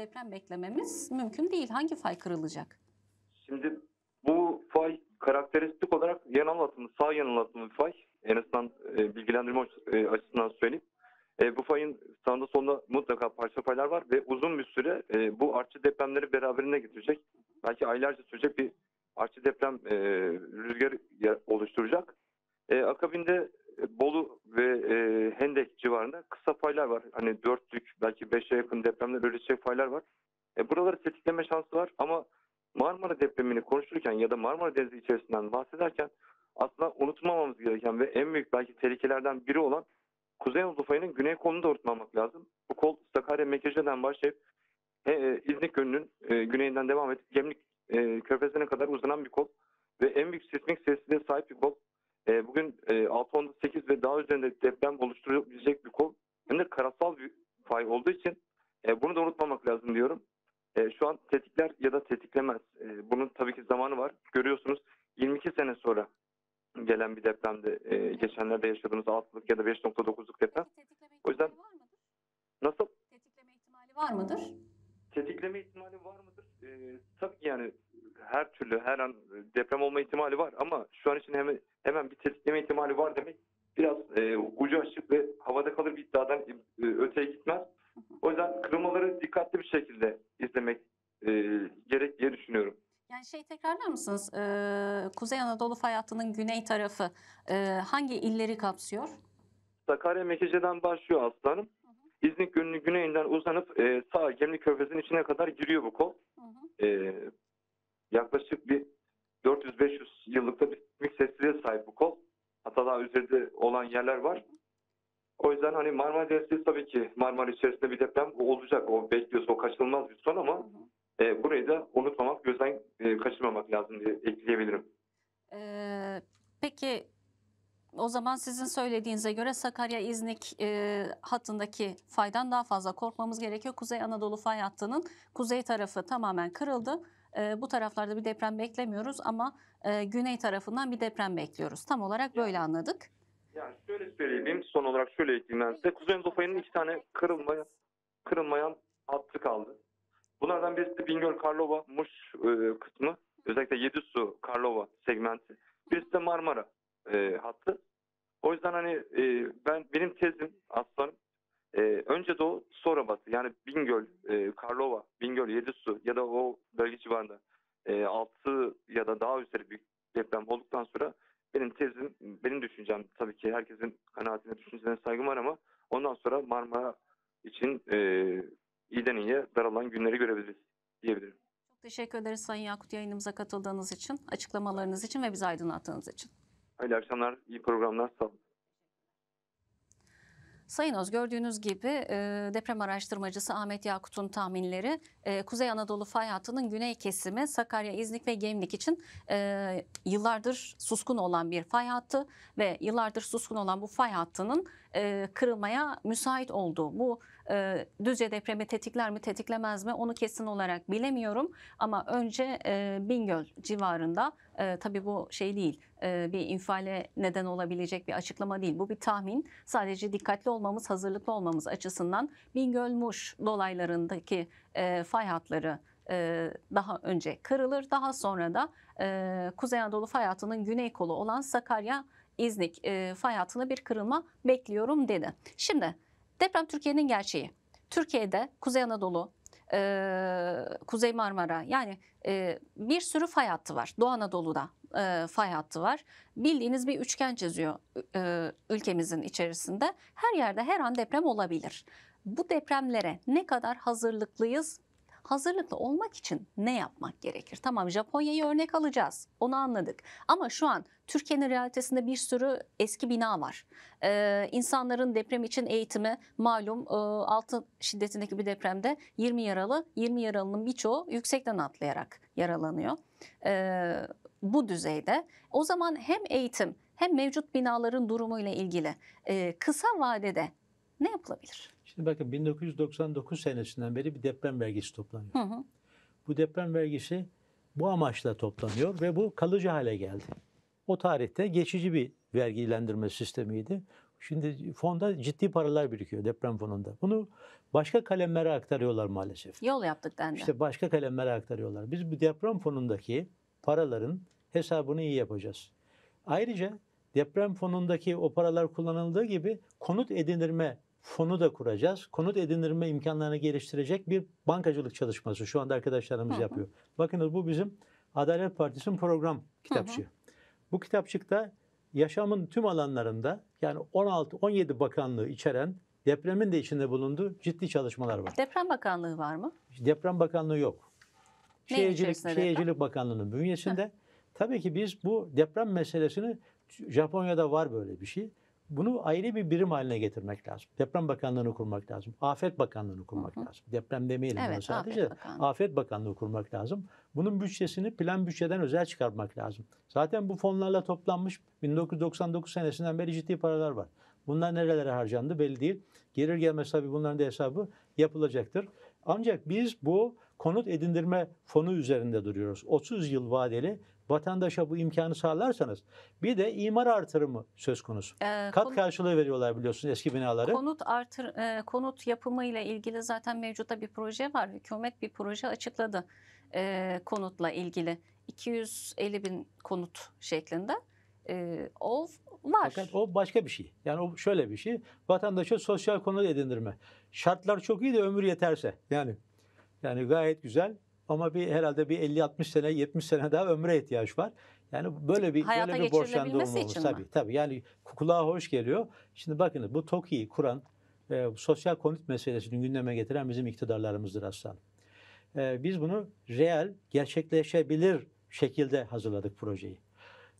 deprem beklememiz mümkün değil. Hangi fay kırılacak? Şimdi bu fay karakteristik olarak yan anlatımı, sağ yan anlatımı fay. En azından e, bilgilendirme e, açısından söyleyeyim. E, bu fayın sağında sonunda mutlaka parça paylar var ve uzun bir süre e, bu artçı depremleri beraberinde getirecek. Belki aylarca sürecek bir artçı deprem e, rüzgarı oluşturacak. E, akabinde e, Bolu ve e, Hendek civarında kısa faylar var. Hani dörtlük belki beşe yakın depremler ölçecek faylar var. E, buraları tetikleme şansı var ama Marmara depremini konuşurken ya da Marmara Denizi içerisinden bahsederken aslında unutmamamız gereken ve en büyük belki tehlikelerden biri olan Kuzey Anadolu fayının güney kolunu da unutmamak lazım. Bu kol Sakarya Mekece'den başlayıp e, e, İznik Gölü'nün e, güneyinden devam edip Gemlik e, Körfezi'ne kadar uzanan bir kol ve en büyük sismik sessizliğe sahip bir kol e, bugün e, 6, ve daha üzerinde deprem oluşturabilecek bir kol hem de karasal bir fay olduğu için e, bunu da unutmamak lazım diyorum. E, şu an tetikler ya da tetiklemez. E, bunun tabii ki zamanı var. Görüyorsunuz 22 sene sonra gelen bir depremde e, geçenlerde yaşadığımız 6'lık ya da 5.9'luk deprem. O yüzden nasıl? Tetikleme ihtimali var mıdır? Tetikleme ihtimali var mıdır? Ee, tabii ki yani her türlü her an e, deprem olma ihtimali var ama şu an için hemen hemen bir tetikleme ihtimali var demek biraz e, ucu açık ve havada kalır bir iddiadan e, öteye gitmez. O yüzden kırılmaları dikkatli bir şekilde izlemek e, gerek diye düşünüyorum. Yani şey tekrarlar mısınız? Ee, Kuzey Anadolu fay hattının güney tarafı e, hangi illeri kapsıyor? Sakarya Mekece'den başlıyor aslanım. İznik Gölü'nün güneyinden uzanıp e, sağ Gemli Körfezi'nin içine kadar giriyor bu kol. Hı hı. E, yaklaşık bir 400-500 yıllıkta bir sismik sessizliğe sahip bu kol. Hatta daha üzerinde olan yerler var. O yüzden hani Marmara Denizi tabii ki Marmara içerisinde bir deprem olacak. O bekliyorsa o kaçınılmaz bir son ama E, burayı da unutmamak, gözden e, kaçırmamak lazım diye ekleyebilirim. Ee, peki o zaman sizin söylediğinize göre Sakarya-İznik e, hattındaki faydan daha fazla korkmamız gerekiyor. Kuzey Anadolu fay hattının kuzey tarafı tamamen kırıldı. E, bu taraflarda bir deprem beklemiyoruz ama e, güney tarafından bir deprem bekliyoruz. Tam olarak böyle anladık. Yani şöyle söyleyeyim, son olarak şöyle ekleyeyim ben size. Kuzey Anadolu fayının iki tane kırılmayan, kırılmayan hattı kaldı. Bunlardan birisi Bingöl-Karlova-Muş e, kısmı. Özellikle Yedisu-Karlova segmenti. Birisi de Marmara e, hattı. O yüzden hani e, ben benim tezim aslanım e, önce doğu sonra batı yani Bingöl, e, Karlova, Bingöl, Yedisu ya da o bölge civarında e, 6 ya da daha üzeri bir deprem olduktan sonra benim tezim, benim düşüncem tabii ki herkesin kanaatine, düşüncelerine saygım var ama ondan sonra Marmara için e, iyiden iyiye daralan günleri görebiliriz diyebilirim. Çok teşekkür ederiz Sayın Yakut yayınımıza katıldığınız için, açıklamalarınız için ve bizi aydınlattığınız için. Hayırlı akşamlar, iyi programlar, sağ olun. Sayın Öz gördüğünüz gibi e, deprem araştırmacısı Ahmet Yakut'un tahminleri e, Kuzey Anadolu fay hattının güney kesimi Sakarya, İznik ve Gemlik için e, yıllardır suskun olan bir fay hattı ve yıllardır suskun olan bu fay hattının e, kırılmaya müsait oldu. Bu e, Düzce depremi tetikler mi tetiklemez mi onu kesin olarak bilemiyorum. Ama önce e, Bingöl civarında e, tabii bu şey değil e, bir infiale neden olabilecek bir açıklama değil. Bu bir tahmin. Sadece dikkatli olmamız, hazırlıklı olmamız açısından Bingöl-Muş dolaylarındaki e, fay hatları daha önce kırılır. Daha sonra da Kuzey Anadolu fay hattının güney kolu olan Sakarya İznik e, fay hattında bir kırılma bekliyorum dedi. Şimdi deprem Türkiye'nin gerçeği. Türkiye'de Kuzey Anadolu, e, Kuzey Marmara yani e, bir sürü fay hattı var. Doğu Anadolu'da e, fay hattı var. Bildiğiniz bir üçgen çiziyor e, ülkemizin içerisinde. Her yerde her an deprem olabilir. Bu depremlere ne kadar hazırlıklıyız hazırlıklı olmak için ne yapmak gerekir? Tamam Japonya'yı örnek alacağız. Onu anladık. Ama şu an Türkiye'nin realitesinde bir sürü eski bina var. Ee, insanların deprem için eğitimi malum e, 6 şiddetindeki bir depremde 20 yaralı, 20 yaralının birçoğu yüksekten atlayarak yaralanıyor. Ee, bu düzeyde. O zaman hem eğitim hem mevcut binaların durumuyla ilgili e, kısa vadede ne yapılabilir? Şimdi bakın 1999 senesinden beri bir deprem vergisi toplanıyor. Hı hı. Bu deprem vergisi bu amaçla toplanıyor ve bu kalıcı hale geldi. O tarihte geçici bir vergilendirme sistemiydi. Şimdi fonda ciddi paralar birikiyor deprem fonunda. Bunu başka kalemlere aktarıyorlar maalesef. Yol yaptık dendi. İşte başka kalemlere aktarıyorlar. Biz bu deprem fonundaki paraların hesabını iyi yapacağız. Ayrıca deprem fonundaki o paralar kullanıldığı gibi konut edinirme fonu da kuracağız. Konut edinirme imkanlarını geliştirecek bir bankacılık çalışması şu anda arkadaşlarımız hı hı. yapıyor. Bakınız bu bizim Adalet Partisi'nin program kitapçığı. Bu kitapçıkta yaşamın tüm alanlarında yani 16-17 bakanlığı içeren depremin de içinde bulunduğu ciddi çalışmalar var. Deprem Bakanlığı var mı? Deprem Bakanlığı yok. Ne Şehircilik, Şehircilik Bakanlığı'nın bünyesinde. Hı. Tabii ki biz bu deprem meselesini Japonya'da var böyle bir şey. Bunu ayrı bir birim haline getirmek lazım. Deprem Bakanlığı'nı kurmak lazım. Afet Bakanlığı'nı kurmak hı hı. lazım. Deprem demeyelim evet, sadece. Afet, Bakanlığı. Afet Bakanlığı kurmak lazım. Bunun bütçesini plan bütçeden özel çıkarmak lazım. Zaten bu fonlarla toplanmış 1999 senesinden beri ciddi paralar var. Bunlar nerelere harcandı belli değil. Gelir gelmez tabii bunların da hesabı yapılacaktır. Ancak biz bu konut edindirme fonu üzerinde duruyoruz. 30 yıl vadeli Vatandaşa bu imkanı sağlarsanız bir de imar artırımı söz konusu. Ee, Kat konut, karşılığı veriyorlar biliyorsunuz eski binaları. Konut artır e, konut ile ilgili zaten mevcutta bir proje var. Hükümet bir proje açıkladı e, konutla ilgili. 250 bin konut şeklinde. E, o var. Fakat o başka bir şey. Yani o şöyle bir şey. Vatandaşa sosyal konut edindirme. Şartlar çok iyi de ömür yeterse. Yani yani gayet güzel ama bir herhalde bir 50-60 sene, 70 sene daha ömre ihtiyaç var. Yani böyle bir Hayata böyle bir borçlanma olmuş tabii. Tabii yani kulağa hoş geliyor. Şimdi bakın bu TOKİ'yi kuran e, sosyal konut meselesini gündeme getiren bizim iktidarlarımızdır aslında E, biz bunu reel, gerçekleşebilir şekilde hazırladık projeyi.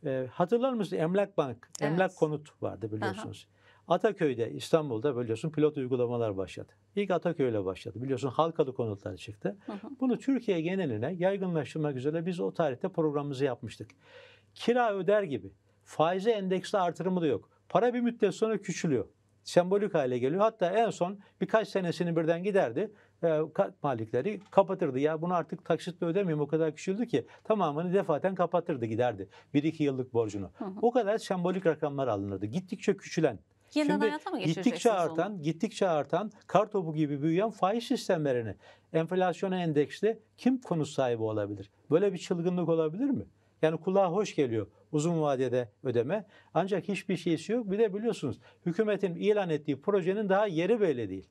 E, hatırlar mısınız Emlak Bank, evet. Emlak Konut vardı biliyorsunuz. Aha. Ataköy'de İstanbul'da biliyorsun pilot uygulamalar başladı. İlk Ataköy'le başladı. Biliyorsun halkalı konutlar çıktı. Hı hı. Bunu Türkiye geneline yaygınlaştırmak üzere biz o tarihte programımızı yapmıştık. Kira öder gibi faize endeksli artırımı da yok. Para bir müddet sonra küçülüyor. Sembolik hale geliyor. Hatta en son birkaç senesini birden giderdi. E, malikleri kapatırdı. Ya bunu artık taksitle ödemiyorum o kadar küçüldü ki tamamını defaten kapatırdı giderdi. bir iki yıllık borcunu. Hı hı. O kadar sembolik rakamlar alınırdı. Gittikçe küçülen Yeniden Şimdi hayata mı gittikçe artan, onu? gittikçe artan kartopu gibi büyüyen faiz sistemlerini enflasyona endeksli kim konut sahibi olabilir? Böyle bir çılgınlık olabilir mi? Yani kulağa hoş geliyor uzun vadede ödeme. Ancak hiçbir şeysi yok. Bir de biliyorsunuz hükümetin ilan ettiği projenin daha yeri böyle değil.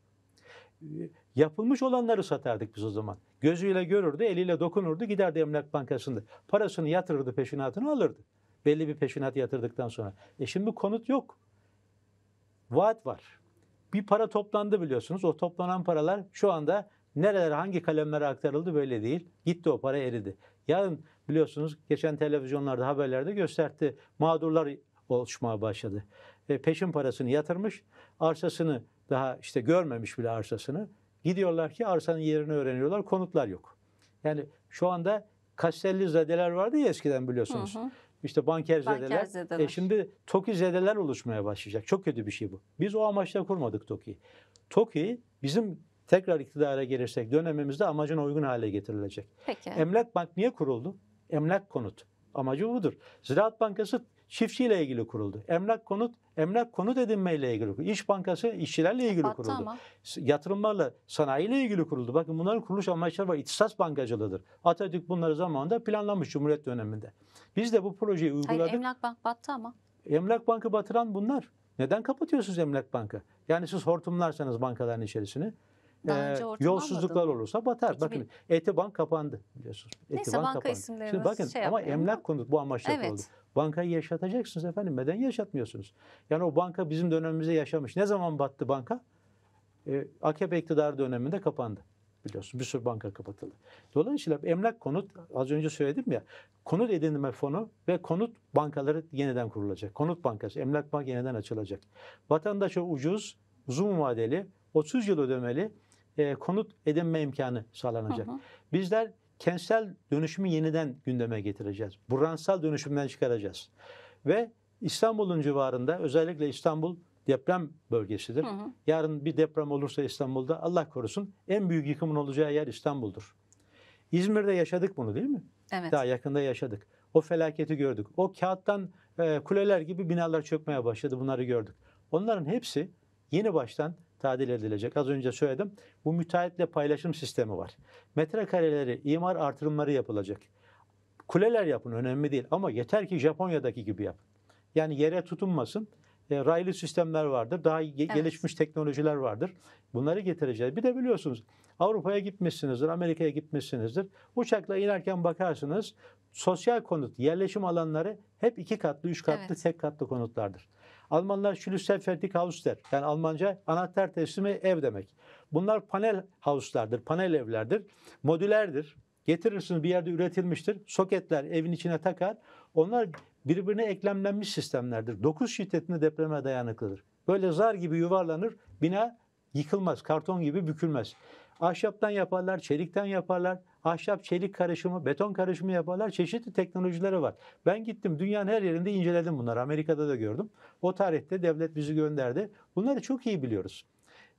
Ee, yapılmış olanları satardık biz o zaman. Gözüyle görürdü, eliyle dokunurdu, giderdi Emlak Bankası'nda. Parasını yatırırdı, peşinatını alırdı. Belli bir peşinat yatırdıktan sonra. E şimdi konut yok vaat var. Bir para toplandı biliyorsunuz. O toplanan paralar şu anda nerelere hangi kalemlere aktarıldı böyle değil. Gitti o para eridi. Yarın biliyorsunuz geçen televizyonlarda haberlerde gösterdi. Mağdurlar oluşmaya başladı. E, peşin parasını yatırmış. Arsasını daha işte görmemiş bile arsasını. Gidiyorlar ki arsanın yerini öğreniyorlar. Konutlar yok. Yani şu anda kastelli zadeler vardı ya eskiden biliyorsunuz. Hı hı işte bankerzedeler. zedeler. E şimdi TOKİ zedeler oluşmaya başlayacak. Çok kötü bir şey bu. Biz o amaçla kurmadık TOKİ'yi. TOKİ bizim tekrar iktidara gelirsek dönemimizde amacına uygun hale getirilecek. Peki. Emlak Bank niye kuruldu? Emlak konut. Amacı budur. Ziraat Bankası çiftçiyle ilgili kuruldu. Emlak konut emlak konut edinmeyle ilgili kuruldu. İş Bankası işçilerle ilgili Battı kuruldu. Ama. Yatırımlarla, sanayiyle ilgili kuruldu. Bakın bunların kuruluş amaçları var. İhtisas bankacılığıdır. Atatürk bunları zamanında planlamış Cumhuriyet döneminde. Biz de bu projeyi uyguladık. Hayır, Emlak Bank battı ama. Emlak Bankı batıran bunlar. Neden kapatıyorsunuz Emlak Bankı? Yani siz hortumlarsanız bankaların içerisini e, yolsuzluklar olursa batar. 2000... Bakın Etibank kapandı biliyorsunuz. Etibank Neyse banka kapandı. isimlerimiz Şimdi bakın şey ama emlak konut bu amaçla evet. kuruldu. Bankayı yaşatacaksınız efendim. Neden yaşatmıyorsunuz? Yani o banka bizim dönemimizde yaşamış. Ne zaman battı banka? E, ee, AKP iktidar döneminde kapandı biliyorsun. Bir sürü banka kapatıldı. Dolayısıyla emlak konut az önce söyledim ya konut edinme fonu ve konut bankaları yeniden kurulacak. Konut bankası, emlak bank yeniden açılacak. Vatandaşa ucuz, uzun vadeli, 30 yıl ödemeli e, konut edinme imkanı sağlanacak. Hı hı. Bizler kentsel dönüşümü yeniden gündeme getireceğiz. Buransal dönüşümden çıkaracağız. Ve İstanbul'un civarında özellikle İstanbul deprem bölgesidir. Hı hı. Yarın bir deprem olursa İstanbul'da Allah korusun en büyük yıkımın olacağı yer İstanbul'dur. İzmir'de yaşadık bunu değil mi? Evet. Daha yakında yaşadık. O felaketi gördük. O kağıttan e, kuleler gibi binalar çökmeye başladı. Bunları gördük. Onların hepsi yeni baştan tadil edilecek. Az önce söyledim. Bu müteahhitle paylaşım sistemi var. Metrekareleri, imar artırımları yapılacak. Kuleler yapın önemli değil ama yeter ki Japonya'daki gibi yapın. Yani yere tutunmasın. E, raylı sistemler vardır. Daha evet. gelişmiş teknolojiler vardır. Bunları getireceğiz. Bir de biliyorsunuz Avrupa'ya gitmişsinizdir, Amerika'ya gitmişsinizdir. Uçakla inerken bakarsınız sosyal konut, yerleşim alanları hep iki katlı, üç katlı, evet. tek katlı konutlardır. Almanlar Schlüsselfertig Haus der. Yani Almanca anahtar teslimi ev demek. Bunlar panel hauslardır, panel evlerdir, modülerdir. Getirirsiniz bir yerde üretilmiştir. Soketler evin içine takar. Onlar birbirine eklemlenmiş sistemlerdir. 9 şiddetinde depreme dayanıklıdır. Böyle zar gibi yuvarlanır. Bina yıkılmaz, karton gibi bükülmez. Ahşaptan yaparlar, çelikten yaparlar. Ahşap çelik karışımı, beton karışımı yaparlar. Çeşitli teknolojileri var. Ben gittim dünyanın her yerinde inceledim bunları. Amerika'da da gördüm. O tarihte devlet bizi gönderdi. Bunları çok iyi biliyoruz.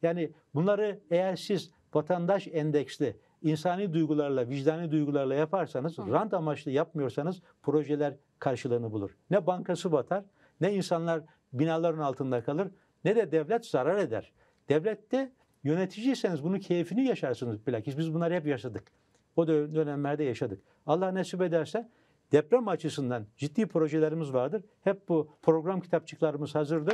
Yani bunları eğer siz vatandaş endeksli insani duygularla, vicdani duygularla yaparsanız, Hı. rant amaçlı yapmıyorsanız projeler karşılığını bulur. Ne bankası batar, ne insanlar binaların altında kalır, ne de devlet zarar eder. Devlette de Yöneticiyseniz bunun keyfini yaşarsınız bilakis. Biz bunları hep yaşadık. O dönemlerde yaşadık. Allah nasip ederse deprem açısından ciddi projelerimiz vardır. Hep bu program kitapçıklarımız hazırdır.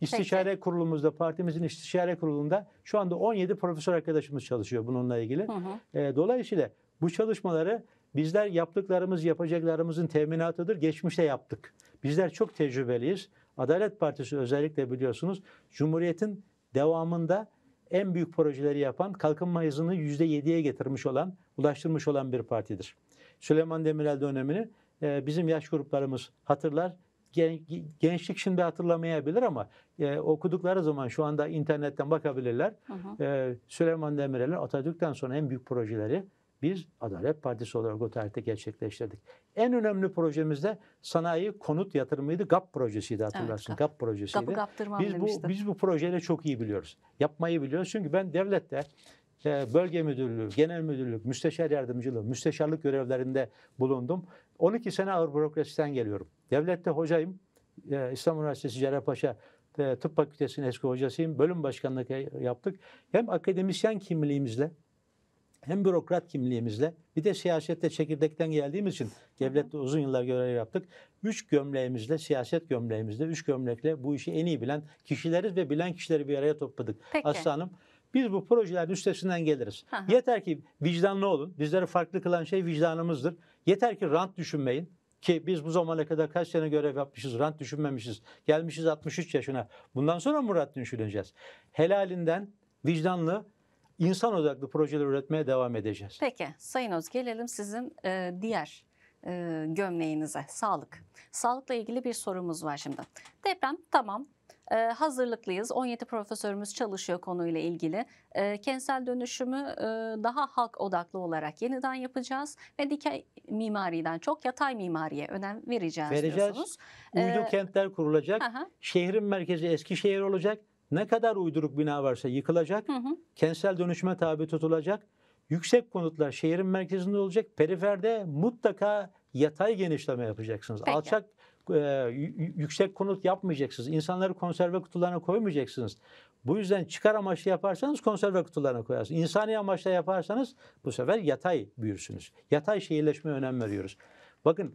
İstişare Peki. kurulumuzda, partimizin istişare kurulunda şu anda 17 profesör arkadaşımız çalışıyor bununla ilgili. Hı hı. E, dolayısıyla bu çalışmaları bizler yaptıklarımız yapacaklarımızın teminatıdır. Geçmişte yaptık. Bizler çok tecrübeliyiz. Adalet Partisi özellikle biliyorsunuz Cumhuriyet'in devamında en büyük projeleri yapan, kalkınma hızını %7'ye getirmiş olan, ulaştırmış olan bir partidir. Süleyman Demirel dönemini e, bizim yaş gruplarımız hatırlar. Gençlik şimdi hatırlamayabilir ama e, okudukları zaman şu anda internetten bakabilirler. Hı hı. E, Süleyman Demirel'in Atatürk'ten sonra en büyük projeleri biz Adalet Partisi olarak o tarihte gerçekleştirdik. En önemli projemiz de sanayi konut yatırımıydı. GAP projesiydi hatırlarsın. Evet, GAP. GAP projesiydi. GAP'ı GAP'tırmam biz bu, demiştim. Biz bu projeyle çok iyi biliyoruz. Yapmayı biliyoruz. Çünkü ben devlette e, bölge müdürlüğü, genel müdürlük, müsteşar yardımcılığı, müsteşarlık görevlerinde bulundum. 12 sene ağır bürokrasiden geliyorum. Devlette hocayım. E, İslam Üniversitesi Cerrahpaşa e, Tıp Fakültesi'nin eski hocasıyım. Bölüm başkanlığı yaptık. Hem akademisyen kimliğimizle hem bürokrat kimliğimizle bir de siyasette çekirdekten geldiğimiz için devlette uzun yıllar görev yaptık. Üç gömleğimizle, siyaset gömleğimizle, üç gömlekle bu işi en iyi bilen kişileriz ve bilen kişileri bir araya topladık. Peki. Aslı Hanım biz bu projelerin üstesinden geliriz. Hı Yeter ki vicdanlı olun. Bizleri farklı kılan şey vicdanımızdır. Yeter ki rant düşünmeyin ki biz bu zamana kadar kaç sene görev yapmışız, rant düşünmemişiz. Gelmişiz 63 yaşına. Bundan sonra mı rant düşüneceğiz? Helalinden vicdanlı insan odaklı projeler üretmeye devam edeceğiz. Peki Sayın Öz gelelim sizin e, diğer e, gömleğinize sağlık. Sağlıkla ilgili bir sorumuz var şimdi. Deprem tamam ee, hazırlıklıyız. 17 profesörümüz çalışıyor konuyla ilgili. Ee, kentsel dönüşümü e, daha halk odaklı olarak yeniden yapacağız ve dikey mimariden çok yatay mimariye önem vereceğiz, vereceğiz. diyorsunuz. Uydu ee, kentler kurulacak. Aha. Şehrin merkezi Eskişehir olacak. Ne kadar uyduruk bina varsa yıkılacak, hı hı. kentsel dönüşüme tabi tutulacak. Yüksek konutlar şehrin merkezinde olacak. Periferde mutlaka yatay genişleme yapacaksınız. Peki. Alçak e, yüksek konut yapmayacaksınız. insanları konserve kutularına koymayacaksınız. Bu yüzden çıkar amaçlı yaparsanız konserve kutularına koyarsınız. İnsani amaçla yaparsanız bu sefer yatay büyürsünüz. Yatay şehirleşmeye önem veriyoruz. Bakın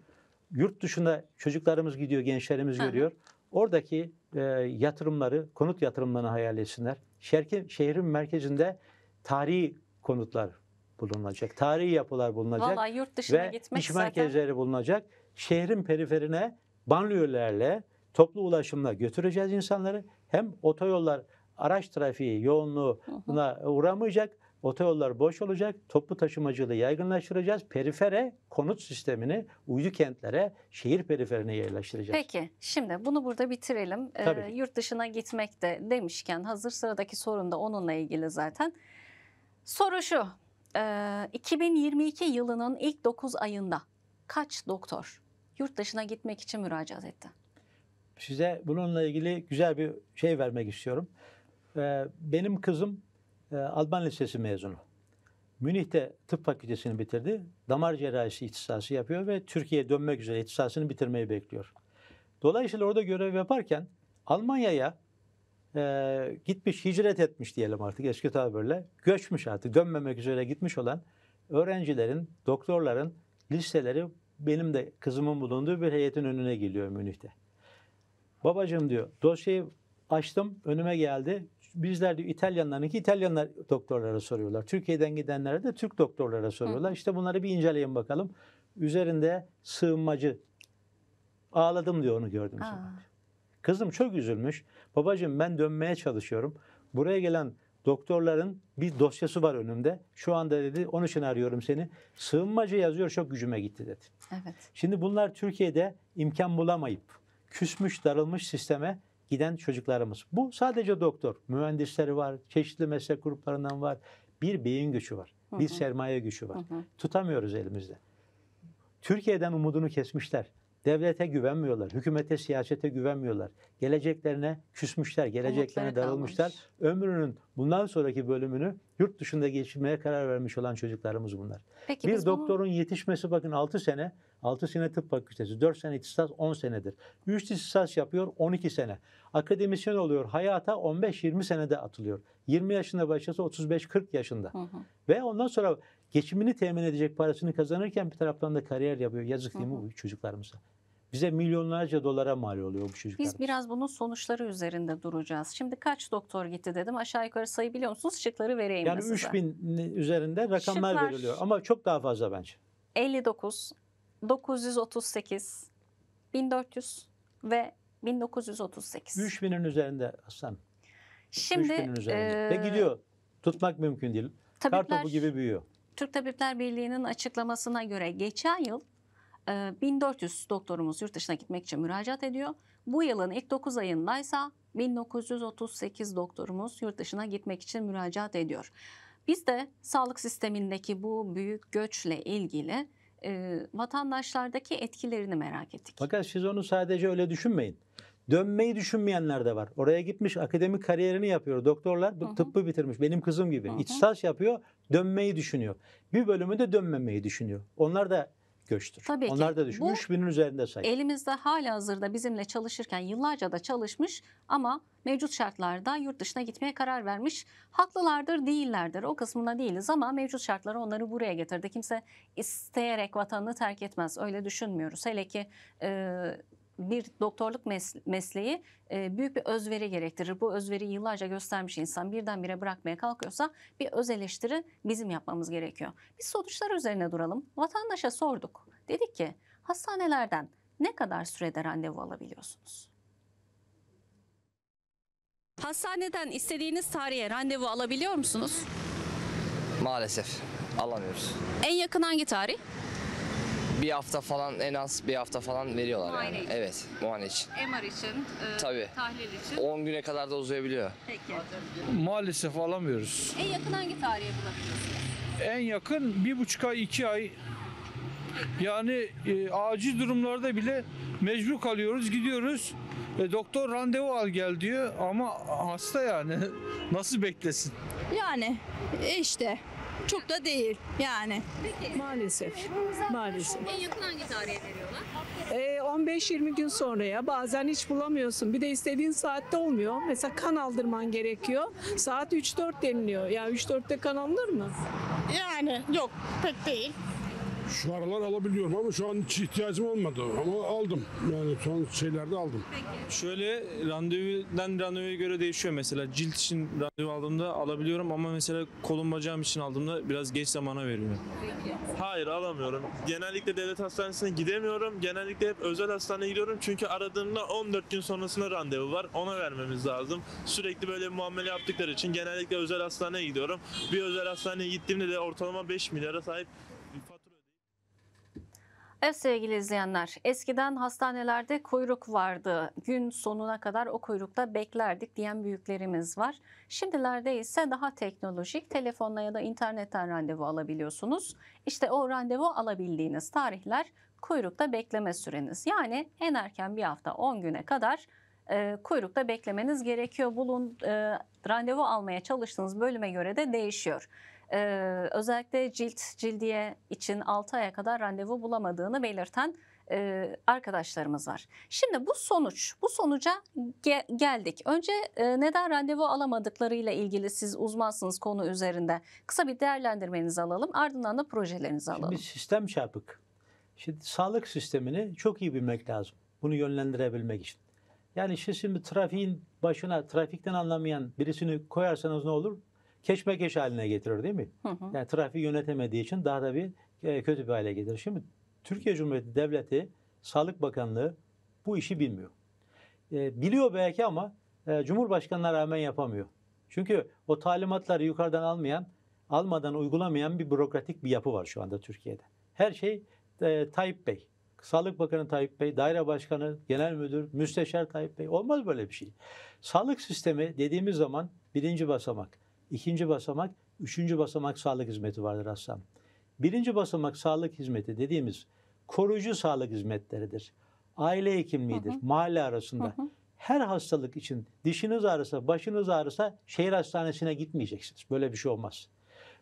yurt dışında çocuklarımız gidiyor, gençlerimiz Hı. görüyor. Oradaki ee, yatırımları, konut yatırımlarını hayal etsinler. Şerkin, şehrin merkezinde tarihi konutlar bulunacak, tarihi yapılar bulunacak Vallahi yurt dışına ve gitmek iş merkezleri zaten... bulunacak. Şehrin periferine banliyölerle toplu ulaşımla götüreceğiz insanları. Hem otoyollar araç trafiği yoğunluğuna uğramayacak Otoyollar boş olacak, toplu taşımacılığı yaygınlaştıracağız. Perifere konut sistemini uydu kentlere, şehir periferine yerleştireceğiz. Peki, şimdi bunu burada bitirelim. Ee, yurt dışına gitmek de demişken hazır sıradaki sorun da onunla ilgili zaten. Soru şu, e, 2022 yılının ilk 9 ayında kaç doktor yurt dışına gitmek için müracaat etti? Size bununla ilgili güzel bir şey vermek istiyorum. Ee, benim kızım ee, Alman Lisesi mezunu. Münih'te tıp fakültesini bitirdi. Damar cerrahisi ihtisası yapıyor ve Türkiye'ye dönmek üzere ihtisasını bitirmeyi bekliyor. Dolayısıyla orada görev yaparken Almanya'ya e, gitmiş, hicret etmiş diyelim artık eski tabirle. Göçmüş artık, dönmemek üzere gitmiş olan öğrencilerin, doktorların listeleri benim de kızımın bulunduğu bir heyetin önüne geliyor Münih'te. Babacığım diyor, dosyayı açtım, önüme geldi bizler diyor İtalyanlarınki İtalyanlar doktorlara soruyorlar. Türkiye'den gidenlere de Türk doktorlara soruyorlar. Hı. İşte bunları bir inceleyin bakalım. Üzerinde sığınmacı ağladım diyor onu gördüm Kızım çok üzülmüş. Babacığım ben dönmeye çalışıyorum. Buraya gelen doktorların bir dosyası var önümde. Şu anda dedi onun için arıyorum seni. Sığınmacı yazıyor çok gücüme gitti dedi. Evet. Şimdi bunlar Türkiye'de imkan bulamayıp küsmüş darılmış sisteme giden çocuklarımız. Bu sadece doktor, mühendisleri var, çeşitli meslek gruplarından var. Bir beyin gücü var, bir sermaye gücü var. Tutamıyoruz elimizde. Türkiye'den umudunu kesmişler. Devlete güvenmiyorlar, hükümete, siyasete güvenmiyorlar. Geleceklerine küsmüşler, geleceklerine darılmışlar. Ömrünün bundan sonraki bölümünü yurt dışında geçirmeye karar vermiş olan çocuklarımız bunlar. Peki, bir doktorun bunu... yetişmesi bakın 6 sene, 6 sene tıp fakültesi, 4 sene ihtisas 10 senedir. 3 ihtisas yapıyor 12 sene. Akademisyen oluyor hayata 15-20 senede atılıyor. 20 yaşında başlasa 35-40 yaşında. Hı hı. Ve ondan sonra geçimini temin edecek parasını kazanırken bir taraftan da kariyer yapıyor. Yazık değil mi bu çocuklarımıza? Bize milyonlarca dolara mal oluyor bu çocuklar. Biz biraz bunun sonuçları üzerinde duracağız. Şimdi kaç doktor gitti dedim. Aşağı yukarı sayı biliyor musunuz? Şıkları vereyim yani size. Yani 3000 üzerinde rakamlar Şıklar, veriliyor ama çok daha fazla bence. 59, 938, 1400 ve 1938. 3000'in üzerinde aslan. Şimdi 3000'in üzerinde. Ee, ve gidiyor. Tutmak mümkün değil. Tabipler, Kar gibi büyüyor. Türk Tabipler Birliği'nin açıklamasına göre geçen yıl 1400 doktorumuz yurt dışına gitmek için müracaat ediyor. Bu yılın ilk 9 ayındaysa 1938 doktorumuz yurt dışına gitmek için müracaat ediyor. Biz de sağlık sistemindeki bu büyük göçle ilgili e, vatandaşlardaki etkilerini merak ettik. Fakat siz onu sadece öyle düşünmeyin. Dönmeyi düşünmeyenler de var. Oraya gitmiş akademik kariyerini yapıyor. Doktorlar hı hı. tıbbı bitirmiş benim kızım gibi. Hı hı. İçsas yapıyor, dönmeyi düşünüyor. Bir bölümü de dönmemeyi düşünüyor. Onlar da göçtür. Tabii Onlar ki. da düşün. binin üzerinde sayı. Elimizde hala hazırda bizimle çalışırken yıllarca da çalışmış ama mevcut şartlarda yurt dışına gitmeye karar vermiş. Haklılardır değillerdir o kısmına değiliz ama mevcut şartları onları buraya getirdi. Kimse isteyerek vatanını terk etmez öyle düşünmüyoruz. Hele ki e, bir doktorluk mesleği e, büyük bir özveri gerektirir. Bu özveri yıllarca göstermiş insan birdenbire bırakmaya kalkıyorsa bir öz eleştiri bizim yapmamız gerekiyor. Biz sonuçlar üzerine duralım. Vatandaşa sorduk. Dedik ki hastanelerden ne kadar sürede randevu alabiliyorsunuz? Hastaneden istediğiniz tarihe randevu alabiliyor musunuz? Maalesef alamıyoruz. En yakın hangi tarih? bir hafta falan en az bir hafta falan veriyorlar Muayene yani. için. Evet muayene için. MR için, e, Tabii. tahlil için. 10 güne kadar da uzayabiliyor. Peki. Maalesef alamıyoruz. En yakın hangi tarihe bulabiliyorsunuz? En yakın bir buçuk ay iki ay yani e, acil durumlarda bile mecbur kalıyoruz gidiyoruz. E, doktor randevu al gel diyor ama hasta yani nasıl beklesin? Yani işte çok da değil yani. Peki. Maalesef. Maalesef. En yakın hangi tarihe veriyorlar? Ee, 15-20 gün sonra ya. bazen hiç bulamıyorsun. Bir de istediğin saatte olmuyor. Mesela kan aldırman gerekiyor. Saat 3-4 deniliyor. yani 3-4'te kan alınır mı? Yani yok pek değil. Şu aralar alabiliyorum ama şu an hiç ihtiyacım olmadı ama aldım. Yani son şeylerde aldım. Şöyle randevudan randevuya göre değişiyor mesela. Cilt için randevu aldığımda alabiliyorum ama mesela kolum bacağım için aldığımda biraz geç zamana veriyor. Hayır alamıyorum. Genellikle devlet hastanesine gidemiyorum. Genellikle hep özel hastaneye gidiyorum. Çünkü aradığımda 14 gün sonrasında randevu var. Ona vermemiz lazım. Sürekli böyle muamele yaptıkları için genellikle özel hastaneye gidiyorum. Bir özel hastaneye gittiğimde de ortalama 5 milyara sahip Evet sevgili izleyenler, eskiden hastanelerde kuyruk vardı. Gün sonuna kadar o kuyrukta beklerdik diyen büyüklerimiz var. Şimdilerde ise daha teknolojik telefonla ya da internetten randevu alabiliyorsunuz. İşte o randevu alabildiğiniz tarihler kuyrukta bekleme süreniz. Yani en erken bir hafta 10 güne kadar e, kuyrukta beklemeniz gerekiyor. Bulun e, randevu almaya çalıştığınız bölüme göre de değişiyor. Ee, özellikle cilt cildiye için 6 aya kadar randevu bulamadığını belirten e, arkadaşlarımız var. Şimdi bu sonuç, bu sonuca ge- geldik. Önce e, neden randevu alamadıklarıyla ilgili siz uzmansınız konu üzerinde. Kısa bir değerlendirmenizi alalım ardından da projelerinizi alalım. Şimdi sistem çarpık. Şimdi sağlık sistemini çok iyi bilmek lazım. Bunu yönlendirebilmek için. Yani şimdi trafiğin başına trafikten anlamayan birisini koyarsanız ne olur? keşmekeş haline getirir değil mi? Hı hı. Yani trafiği yönetemediği için daha da bir e, kötü bir hale getirir. Şimdi Türkiye Cumhuriyeti Devleti Sağlık Bakanlığı bu işi bilmiyor. E, biliyor belki ama e, Cumhurbaşkanına rağmen yapamıyor. Çünkü o talimatları yukarıdan almayan, almadan uygulamayan bir bürokratik bir yapı var şu anda Türkiye'de. Her şey e, Tayyip Bey. Sağlık Bakanı Tayyip Bey, daire başkanı, genel müdür, müsteşar Tayyip Bey. Olmaz böyle bir şey. Sağlık sistemi dediğimiz zaman birinci basamak. İkinci basamak, üçüncü basamak sağlık hizmeti vardır aslan. Birinci basamak sağlık hizmeti dediğimiz koruyucu sağlık hizmetleridir. Aile hekimliğidir, hı hı. mahalle arasında. Hı hı. Her hastalık için dişiniz ağrısa, başınız ağrısa şehir hastanesine gitmeyeceksiniz. Böyle bir şey olmaz.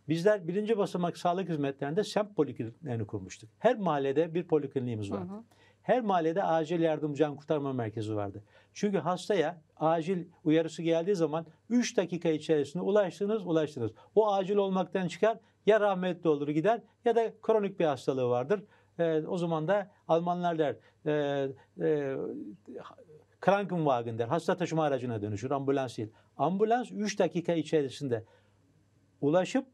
Bizler birinci basamak sağlık hizmetlerinde semt polikliniklerini kurmuştuk. Her mahallede bir polikliniğimiz vardı. Hı hı her mahallede acil yardım can kurtarma merkezi vardı. Çünkü hastaya acil uyarısı geldiği zaman 3 dakika içerisinde ulaştınız ulaştınız. O acil olmaktan çıkar ya rahmetli olur gider ya da kronik bir hastalığı vardır. E, o zaman da Almanlar der e, e, Krankenwagen der hasta taşıma aracına dönüşür ambulans değil. Ambulans 3 dakika içerisinde ulaşıp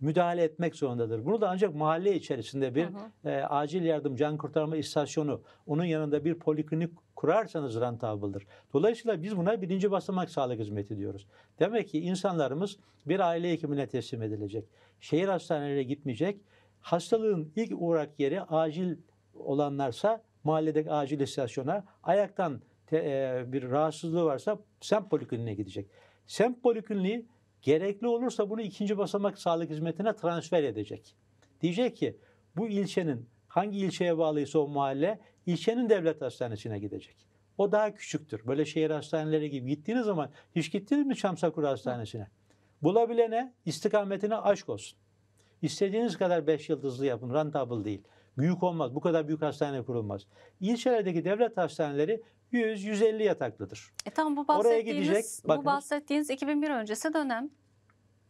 müdahale etmek zorundadır. Bunu da ancak mahalle içerisinde bir hı hı. E, acil yardım can kurtarma istasyonu, onun yanında bir poliklinik kurarsanız rentabildir. Dolayısıyla biz buna birinci basamak sağlık hizmeti diyoruz. Demek ki insanlarımız bir aile hekimine teslim edilecek. Şehir hastanelerine gitmeyecek. Hastalığın ilk uğrak yeri acil olanlarsa mahalledeki acil istasyona, ayaktan te, e, bir rahatsızlığı varsa semt polikliniğine gidecek. Semt polikliniği Gerekli olursa bunu ikinci basamak sağlık hizmetine transfer edecek. Diyecek ki bu ilçenin hangi ilçeye bağlıysa o mahalle ilçenin devlet hastanesine gidecek. O daha küçüktür. Böyle şehir hastaneleri gibi gittiğiniz zaman hiç gittiniz mi Çamsakur Hastanesi'ne? Bulabilene istikametine aşk olsun. İstediğiniz kadar beş yıldızlı yapın. Rentable değil. Büyük olmaz. Bu kadar büyük hastane kurulmaz. İlçelerdeki devlet hastaneleri 100-150 yataklıdır. E tamam bu bahsettiğiniz, gidecek, bu bahsettiğiniz 2001 öncesi dönem.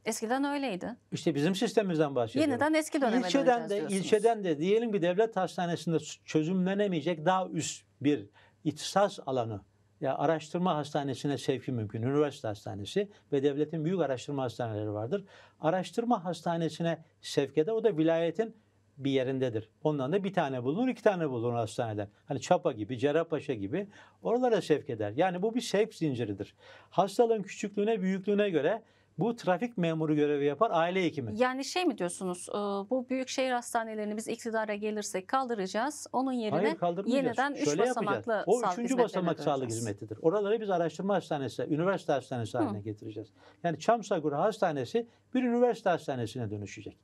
Eskiden öyleydi. İşte bizim sistemimizden bahsediyorum. Yeniden eski döneme İlçe'den de, ilçeden de diyelim bir devlet hastanesinde çözümlenemeyecek daha üst bir ihtisas alanı ya araştırma hastanesine sevki mümkün. Üniversite hastanesi ve devletin büyük araştırma hastaneleri vardır. Araştırma hastanesine sevk ede, o da vilayetin bir yerindedir. Ondan da bir tane bulunur, iki tane bulunur hastaneden. Hani Çapa gibi, Cerrahpaşa gibi oralara sevk eder. Yani bu bir sevk zinciridir. Hastalığın küçüklüğüne, büyüklüğüne göre bu trafik memuru görevi yapar aile hekimi. Yani şey mi diyorsunuz ee, bu büyük şehir hastanelerini biz iktidara gelirsek kaldıracağız. Onun yerine Hayır, yeniden Şöyle üç Şöyle basamaklı yapacağız. O üçüncü basamak sağlık hizmetidir. Oraları biz araştırma hastanesi, üniversite hastanesi Hı. haline getireceğiz. Yani Çamsagura Hastanesi bir üniversite hastanesine dönüşecek.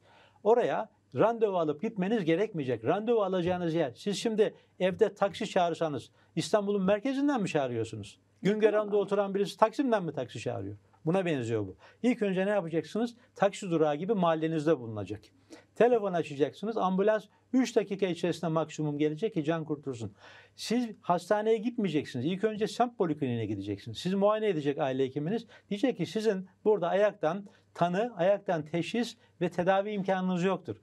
Oraya randevu alıp gitmeniz gerekmeyecek. Randevu alacağınız yer. Siz şimdi evde taksi çağırsanız İstanbul'un merkezinden mi çağırıyorsunuz? Güngören'de oturan birisi Taksim'den mi taksi çağırıyor? Buna benziyor bu. İlk önce ne yapacaksınız? Taksi durağı gibi mahallenizde bulunacak. Telefon açacaksınız. Ambulans 3 dakika içerisinde maksimum gelecek ki can kurtulsun. Siz hastaneye gitmeyeceksiniz. İlk önce semt polikliniğine gideceksiniz. Siz muayene edecek aile hekiminiz. Diyecek ki sizin burada ayaktan tanı, ayaktan teşhis ve tedavi imkanınız yoktur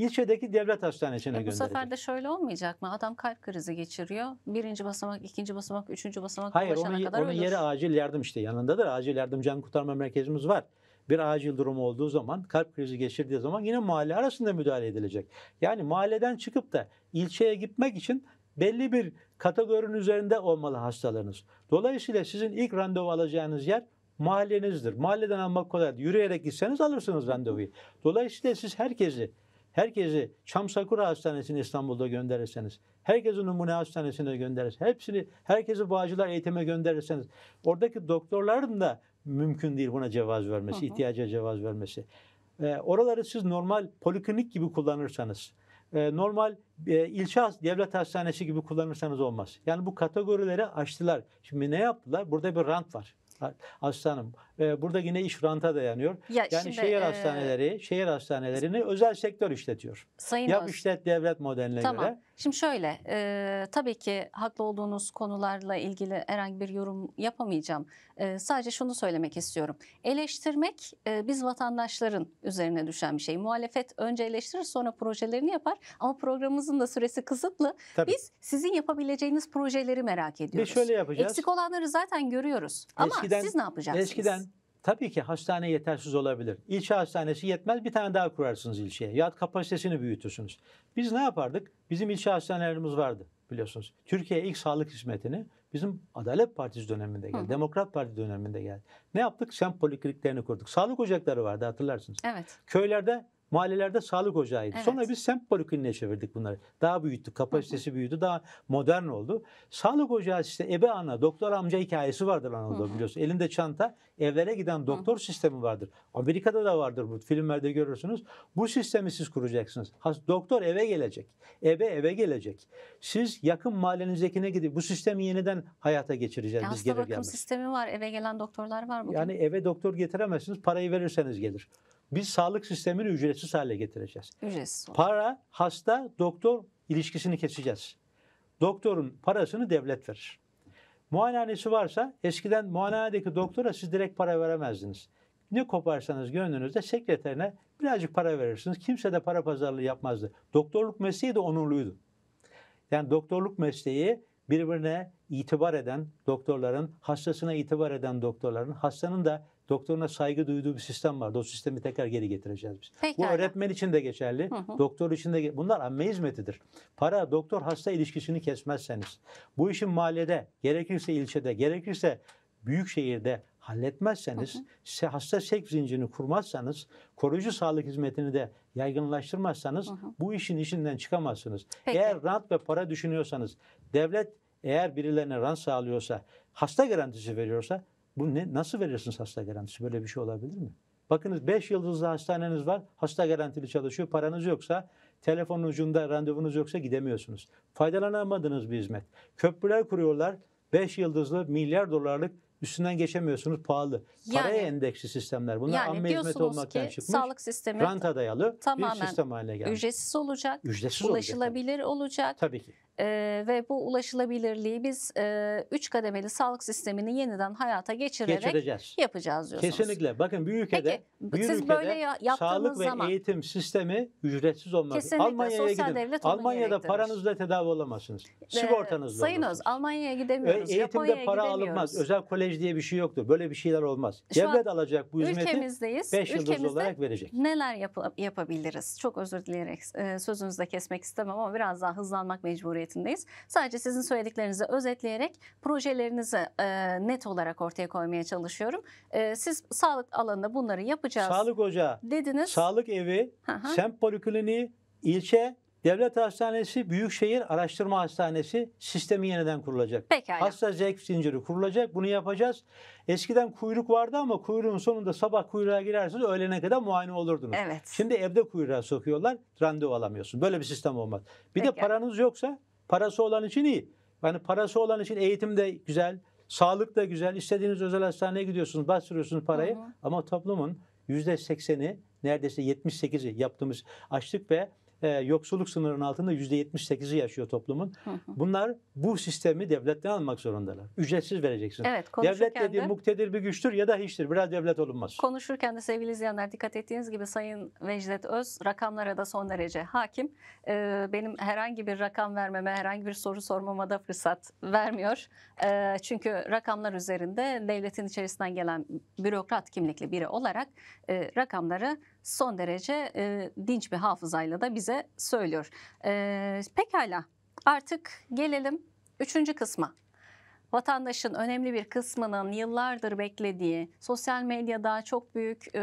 ilçedeki devlet hastanesine e, bu gönderecek. Bu sefer de şöyle olmayacak mı? Adam kalp krizi geçiriyor. Birinci basamak, ikinci basamak, üçüncü basamak Hayır, ulaşana onu, kadar onun ölür. yeri acil yardım işte yanındadır. Acil yardım can kurtarma merkezimiz var. Bir acil durum olduğu zaman, kalp krizi geçirdiği zaman yine mahalle arasında müdahale edilecek. Yani mahalleden çıkıp da ilçeye gitmek için belli bir kategorinin üzerinde olmalı hastalarınız. Dolayısıyla sizin ilk randevu alacağınız yer mahallenizdir. Mahalleden almak kolay. Yürüyerek gitseniz alırsınız randevuyu. Dolayısıyla siz herkesi herkesi Çam Sakura Hastanesi'ni İstanbul'da gönderirseniz, herkesi Numune Hastanesi'ne gönderirseniz, hepsini, herkesi Bağcılar Eğitim'e gönderirseniz, oradaki doktorların da mümkün değil buna cevaz vermesi, hı ihtiyaca cevaz vermesi. E, oraları siz normal poliklinik gibi kullanırsanız, e, normal e, ilçe devlet hastanesi gibi kullanırsanız olmaz. Yani bu kategorileri açtılar. Şimdi ne yaptılar? Burada bir rant var. Aslanım ee, burada yine iş ranta dayanıyor. Ya yani şimdi, şehir e... hastaneleri, şehir hastanelerini özel sektör işletiyor. Sayın Yap Öz... işlet devlet modeline tamam. göre. Şimdi şöyle, e, tabii ki haklı olduğunuz konularla ilgili herhangi bir yorum yapamayacağım. E, sadece şunu söylemek istiyorum. Eleştirmek e, biz vatandaşların üzerine düşen bir şey. Muhalefet önce eleştirir sonra projelerini yapar ama programımızın da süresi kısıtlı. Tabii. Biz sizin yapabileceğiniz projeleri merak ediyoruz. Biz şöyle yapacağız. Eksik olanları zaten görüyoruz. Ama eskiden, siz ne yapacaksınız? Eskiden Tabii ki hastane yetersiz olabilir. İlçe hastanesi yetmez bir tane daha kurarsınız ilçeye. Ya kapasitesini büyütürsünüz. Biz ne yapardık? Bizim ilçe hastanelerimiz vardı biliyorsunuz. Türkiye ilk sağlık hizmetini bizim Adalet Partisi döneminde geldi. Hı. Demokrat Parti döneminde geldi. Ne yaptık? Sen polikliniklerini kurduk. Sağlık ocakları vardı hatırlarsınız. Evet. Köylerde Mahallelerde sağlık ocağıydı. Evet. Sonra biz semt polikliniğe çevirdik bunları. Daha büyüttük, kapasitesi büyüdü, daha modern oldu. Sağlık ocağı işte ebe ana, doktor amca hikayesi vardır Anadolu'da biliyorsun. Elinde çanta, evlere giden doktor Hı. sistemi vardır. Amerika'da da vardır bu filmlerde görürsünüz. Bu sistemi siz kuracaksınız. doktor eve gelecek, ebe eve gelecek. Siz yakın mahallenizdekine gidip bu sistemi yeniden hayata geçireceğiz ya biz gelir Hasta bakım gelmez. sistemi var, eve gelen doktorlar var bugün. Yani eve doktor getiremezsiniz, parayı verirseniz gelir. Biz sağlık sistemini ücretsiz hale getireceğiz. Ücretsiz. Para, hasta, doktor ilişkisini keseceğiz. Doktorun parasını devlet verir. Muayenehanesi varsa eskiden muayenehanedeki doktora siz direkt para veremezdiniz. Ne koparsanız gönlünüzde sekreterine birazcık para verirsiniz. Kimse de para pazarlığı yapmazdı. Doktorluk mesleği de onurluydu. Yani doktorluk mesleği birbirine itibar eden doktorların, hastasına itibar eden doktorların, hastanın da doktoruna saygı duyduğu bir sistem vardı. O sistemi tekrar geri getireceğiz biz. Pekala. Bu öğretmen için de geçerli, hı hı. doktor için de bunlar amme hizmetidir. Para doktor hasta ilişkisini kesmezseniz, bu işin mahallede, gerekirse ilçede, gerekirse büyük şehirde halletmezseniz, hı hı. hasta sevk zincirini kurmazsanız, koruyucu sağlık hizmetini de yaygınlaştırmazsanız hı hı. bu işin içinden çıkamazsınız. Peki. Eğer rant ve para düşünüyorsanız, devlet eğer birilerine rant sağlıyorsa, hasta garantisi veriyorsa bu ne, nasıl verirsiniz hasta garantisi? Böyle bir şey olabilir mi? Bakınız 5 yıldızlı hastaneniz var, hasta garantili çalışıyor, paranız yoksa, telefonun ucunda randevunuz yoksa gidemiyorsunuz. Faydalanamadınız bir hizmet. Köprüler kuruyorlar, 5 yıldızlı milyar dolarlık üstünden geçemiyorsunuz pahalı. Yani, Paraya endeksli sistemler. Bunlar yani, amme olmaktan ki, çıkmış. Sağlık sistemi ranta dayalı bir sistem haline geldi. Ücretsiz olacak. Ücretsiz ulaşılabilir olacak. olacak. Tabii ki. Ee, ve bu ulaşılabilirliği biz e, üç kademeli sağlık sistemini yeniden hayata geçirerek yapacağız diyorsunuz. Kesinlikle. Bakın bir ülkede, Peki, bir siz ülkede böyle yaptığınız sağlık zaman, ve eğitim sistemi ücretsiz olmak. Kesinlikle. Almanya'ya gidin. Almanya'da gerektirir. paranızla tedavi olamazsınız. Ee, Sigortanızla ee, Sayın Öz, Almanya'ya gidemiyoruz. Eğitimde Japonya'ya para gidemiyoruz. alınmaz. Özel kolej Kolej diye bir şey yoktur. Böyle bir şeyler olmaz. Şu Devlet alacak bu hizmeti 5 yıldız olarak verecek. Neler yap- yapabiliriz? Çok özür dileyerek e, sözünüzü de kesmek istemem ama biraz daha hızlanmak mecburiyetindeyiz. Sadece sizin söylediklerinizi özetleyerek projelerinizi e, net olarak ortaya koymaya çalışıyorum. E, siz sağlık alanında bunları yapacağız. Sağlık ocağı, dediniz. sağlık evi, Aha. semt polikliniği, ilçe Devlet Hastanesi, Büyükşehir Araştırma Hastanesi sistemi yeniden kurulacak. Pekala. Hasta zevk zinciri kurulacak. Bunu yapacağız. Eskiden kuyruk vardı ama kuyruğun sonunda sabah kuyruğa girersiniz öğlene kadar muayene olurdunuz. Evet. Şimdi evde kuyruğa sokuyorlar. Randevu alamıyorsun. Böyle bir sistem olmaz. Bir Pekala. de paranız yoksa parası olan için iyi. Yani parası olan için eğitim de güzel, sağlık da güzel. İstediğiniz özel hastaneye gidiyorsunuz, bastırıyorsunuz parayı. Hı hı. Ama toplumun %80'i neredeyse 78'i yaptığımız açlık ve e, yoksulluk sınırının altında %78'i yaşıyor toplumun. Hı hı. Bunlar bu sistemi devletten almak zorundalar. Ücretsiz vereceksin. Evet, devlet dediği muktedir bir güçtür ya da hiçtir. Biraz devlet olunmaz. Konuşurken de sevgili izleyenler dikkat ettiğiniz gibi Sayın Vejdet Öz rakamlara da son derece hakim. Ee, benim herhangi bir rakam vermeme, herhangi bir soru sormama da fırsat vermiyor. Ee, çünkü rakamlar üzerinde devletin içerisinden gelen bürokrat kimlikli biri olarak e, rakamları son derece e, dinç bir hafızayla da bize söylüyor. E, pekala artık gelelim üçüncü kısma vatandaşın önemli bir kısmının yıllardır beklediği sosyal medyada çok büyük e,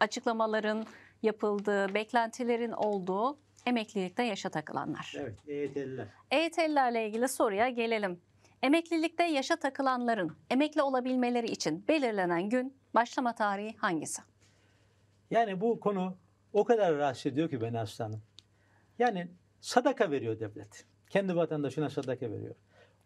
açıklamaların yapıldığı, beklentilerin olduğu emeklilikte yaşa takılanlar. Evet, EYT'liler. EYT'lilerle ilgili soruya gelelim. Emeklilikte yaşa takılanların emekli olabilmeleri için belirlenen gün, başlama tarihi hangisi? Yani bu konu o kadar rahatsız ediyor ki beni aslanım. Yani sadaka veriyor devlet. Kendi vatandaşına sadaka veriyor.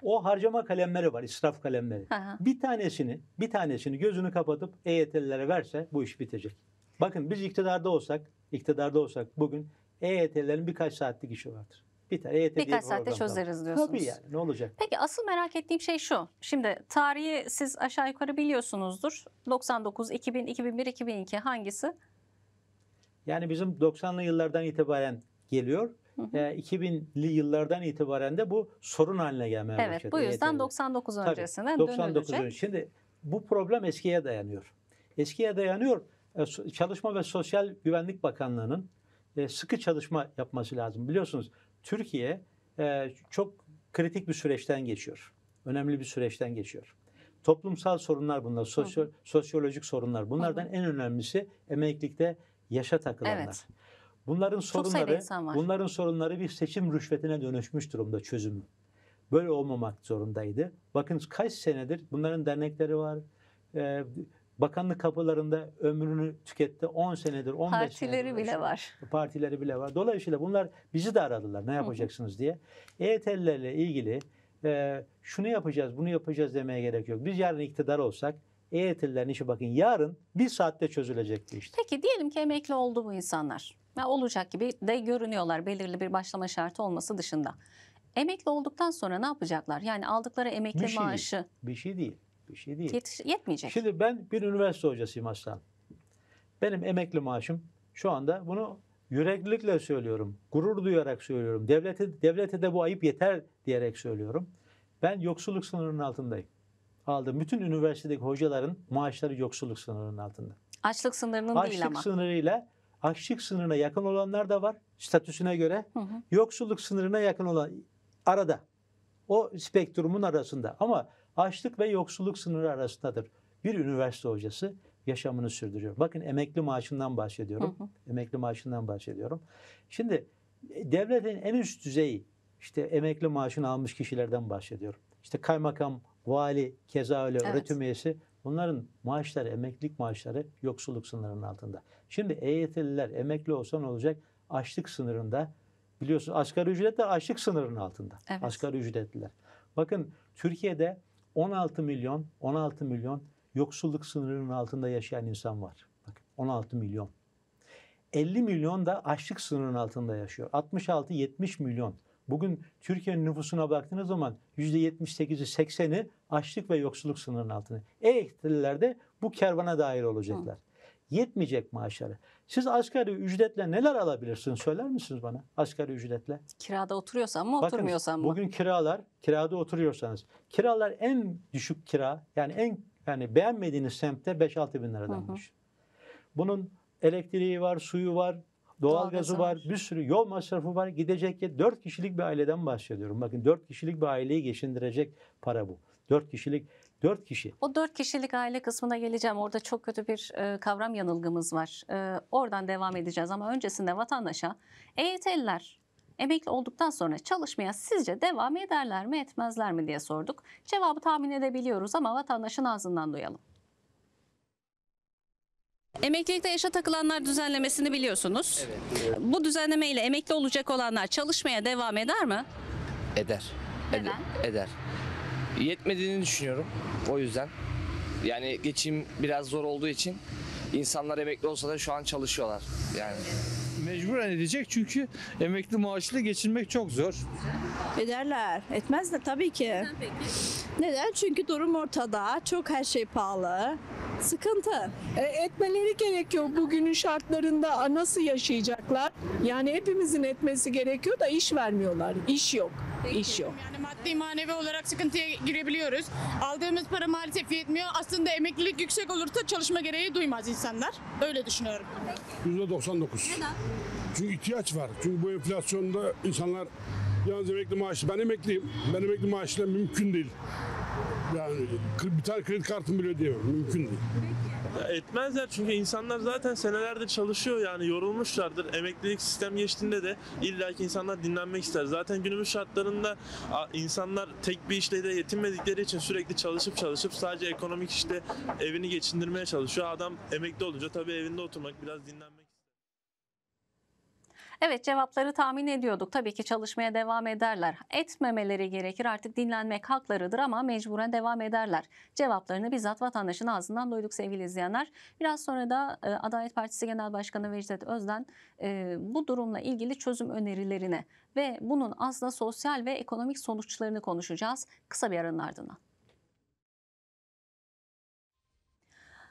O harcama kalemleri var, israf kalemleri. Aha. Bir tanesini, bir tanesini gözünü kapatıp EYT'lilere verse bu iş bitecek. Bakın biz iktidarda olsak, iktidarda olsak bugün EYT'lilerin birkaç saatlik işi vardır. E bir tane EYT Birkaç saatte çözeriz diyorsunuz. Tabii yani ne olacak? Peki asıl merak ettiğim şey şu. Şimdi tarihi siz aşağı yukarı biliyorsunuzdur. 99, 2000, 2001, 2002 hangisi? Yani bizim 90'lı yıllardan itibaren geliyor. Hı, hı. 2000'li yıllardan itibaren de bu sorun haline gelmeye evet, başladı. Evet bu yüzden EYT'de. 99 öncesinden Tabii, 99 dönülecek. Önce. Şimdi bu problem eskiye dayanıyor. Eskiye dayanıyor Çalışma ve Sosyal Güvenlik Bakanlığı'nın sıkı çalışma yapması lazım. Biliyorsunuz Türkiye çok kritik bir süreçten geçiyor. Önemli bir süreçten geçiyor. Toplumsal sorunlar bunlar, sosyo, sosyolojik sorunlar. Bunlardan hı hı. en önemlisi emeklilikte yaşa takılanlar. Evet. Bunların Çok sorunları bunların sorunları bir seçim rüşvetine dönüşmüş durumda çözümü. Böyle olmamak zorundaydı. Bakın kaç senedir bunların dernekleri var. Ee, bakanlık kapılarında ömrünü tüketti. 10 senedir, 15 Partileri senedir. Partileri bile var. Partileri bile var. Dolayısıyla bunlar bizi de aradılar ne yapacaksınız diye. EYT'lilerle ilgili e, şunu yapacağız, bunu yapacağız demeye gerek yok. Biz yarın iktidar olsak EYT'lilerin işi bakın yarın bir saatte çözülecek bir işte. Peki diyelim ki emekli oldu bu insanlar. Ya olacak gibi de görünüyorlar belirli bir başlama şartı olması dışında. Emekli olduktan sonra ne yapacaklar? Yani aldıkları emekli bir şey maaşı. Değil, bir şey değil. Bir şey değil. Yetiş, yetmeyecek. Şimdi ben bir üniversite hocasıyım aslan. Benim emekli maaşım şu anda bunu yüreklilikle söylüyorum. Gurur duyarak söylüyorum. Devlete, devlete de bu ayıp yeter diyerek söylüyorum. Ben yoksulluk sınırının altındayım aldı. bütün üniversitedeki hocaların maaşları yoksulluk sınırının altında. Açlık sınırının Açlık değil ama. Açlık sınırıyla açlık sınırına yakın olanlar da var statüsüne göre. Hı hı. Yoksulluk sınırına yakın olan arada. O spektrumun arasında ama açlık ve yoksulluk sınırı arasındadır. Bir üniversite hocası yaşamını sürdürüyor. Bakın emekli maaşından bahsediyorum. Hı hı. Emekli maaşından bahsediyorum. Şimdi e, devletin en üst düzeyi işte emekli maaşını almış kişilerden bahsediyorum. İşte kaymakam vali, keza öyle evet. öğretim üyesi bunların maaşları, emeklilik maaşları yoksulluk sınırının altında. Şimdi EYT'liler emekli olsan olacak? Açlık sınırında biliyorsunuz asgari ücretler açlık sınırının altında. Evet. Asgari ücretliler. Bakın Türkiye'de 16 milyon 16 milyon yoksulluk sınırının altında yaşayan insan var. Bakın 16 milyon. 50 milyon da açlık sınırının altında yaşıyor. 66-70 milyon. Bugün Türkiye'nin nüfusuna baktığınız zaman %78'i 80'i açlık ve yoksulluk sınırının altında. Elektrililer de bu kervana dahil olacaklar. Hı. Yetmeyecek maaşları. Siz asgari ücretle neler alabilirsiniz söyler misiniz bana? Asgari ücretle. Kirada oturuyorsan mı Bakın, oturmuyorsan mı? Bugün kiralar, kirada oturuyorsanız. Kiralar en düşük kira yani en yani beğenmediğiniz semtte 5-6 bin liradan düşün. Bunun elektriği var, suyu var, Doğalgazı var, bir sürü yol masrafı var. Gidecek ya 4 kişilik bir aileden bahsediyorum. Bakın 4 kişilik bir aileyi geçindirecek para bu. 4 kişilik 4 kişi. O 4 kişilik aile kısmına geleceğim. Orada çok kötü bir e, kavram yanılgımız var. E, oradan devam edeceğiz ama öncesinde vatandaşa EYT'liler emekli olduktan sonra çalışmaya sizce devam ederler mi etmezler mi diye sorduk. Cevabı tahmin edebiliyoruz ama vatandaşın ağzından duyalım. Emeklilikte yaşa takılanlar düzenlemesini biliyorsunuz. Evet. Bu düzenlemeyle emekli olacak olanlar çalışmaya devam eder mi? Eder. Neden? Eder. Yetmediğini düşünüyorum. O yüzden. Yani geçim biraz zor olduğu için insanlar emekli olsa da şu an çalışıyorlar. Yani Mecburen hani edecek çünkü emekli maaşıyla geçinmek çok zor. Ederler. etmez de tabii ki. Neden Neden? Çünkü durum ortada. Çok her şey pahalı. Sıkıntı. E, etmeleri gerekiyor bugünün şartlarında nasıl yaşayacaklar? Yani hepimizin etmesi gerekiyor da iş vermiyorlar. İş yok. Peki. Yani maddi manevi olarak sıkıntıya girebiliyoruz. Aldığımız para maalesef yetmiyor. Aslında emeklilik yüksek olursa çalışma gereği duymaz insanlar. Öyle düşünüyorum. %99. Neden? Çünkü ihtiyaç var. Çünkü bu enflasyonda insanlar Yalnız emekli maaşı. Ben emekliyim. Ben emekli maaşıyla mümkün değil. Yani bir tane kredi kartım bile ödeyemem. Mümkün değil. Ya etmezler çünkü insanlar zaten senelerde çalışıyor yani yorulmuşlardır. Emeklilik sistem geçtiğinde de illaki insanlar dinlenmek ister. Zaten günümüz şartlarında insanlar tek bir işle de yetinmedikleri için sürekli çalışıp çalışıp sadece ekonomik işte evini geçindirmeye çalışıyor. Adam emekli olunca tabii evinde oturmak biraz dinlenmek Evet cevapları tahmin ediyorduk. Tabii ki çalışmaya devam ederler. Etmemeleri gerekir artık dinlenmek haklarıdır ama mecburen devam ederler. Cevaplarını bizzat vatandaşın ağzından duyduk sevgili izleyenler. Biraz sonra da e, Adalet Partisi Genel Başkanı Vecdet Özden e, bu durumla ilgili çözüm önerilerine ve bunun aslında sosyal ve ekonomik sonuçlarını konuşacağız kısa bir aranın ardından.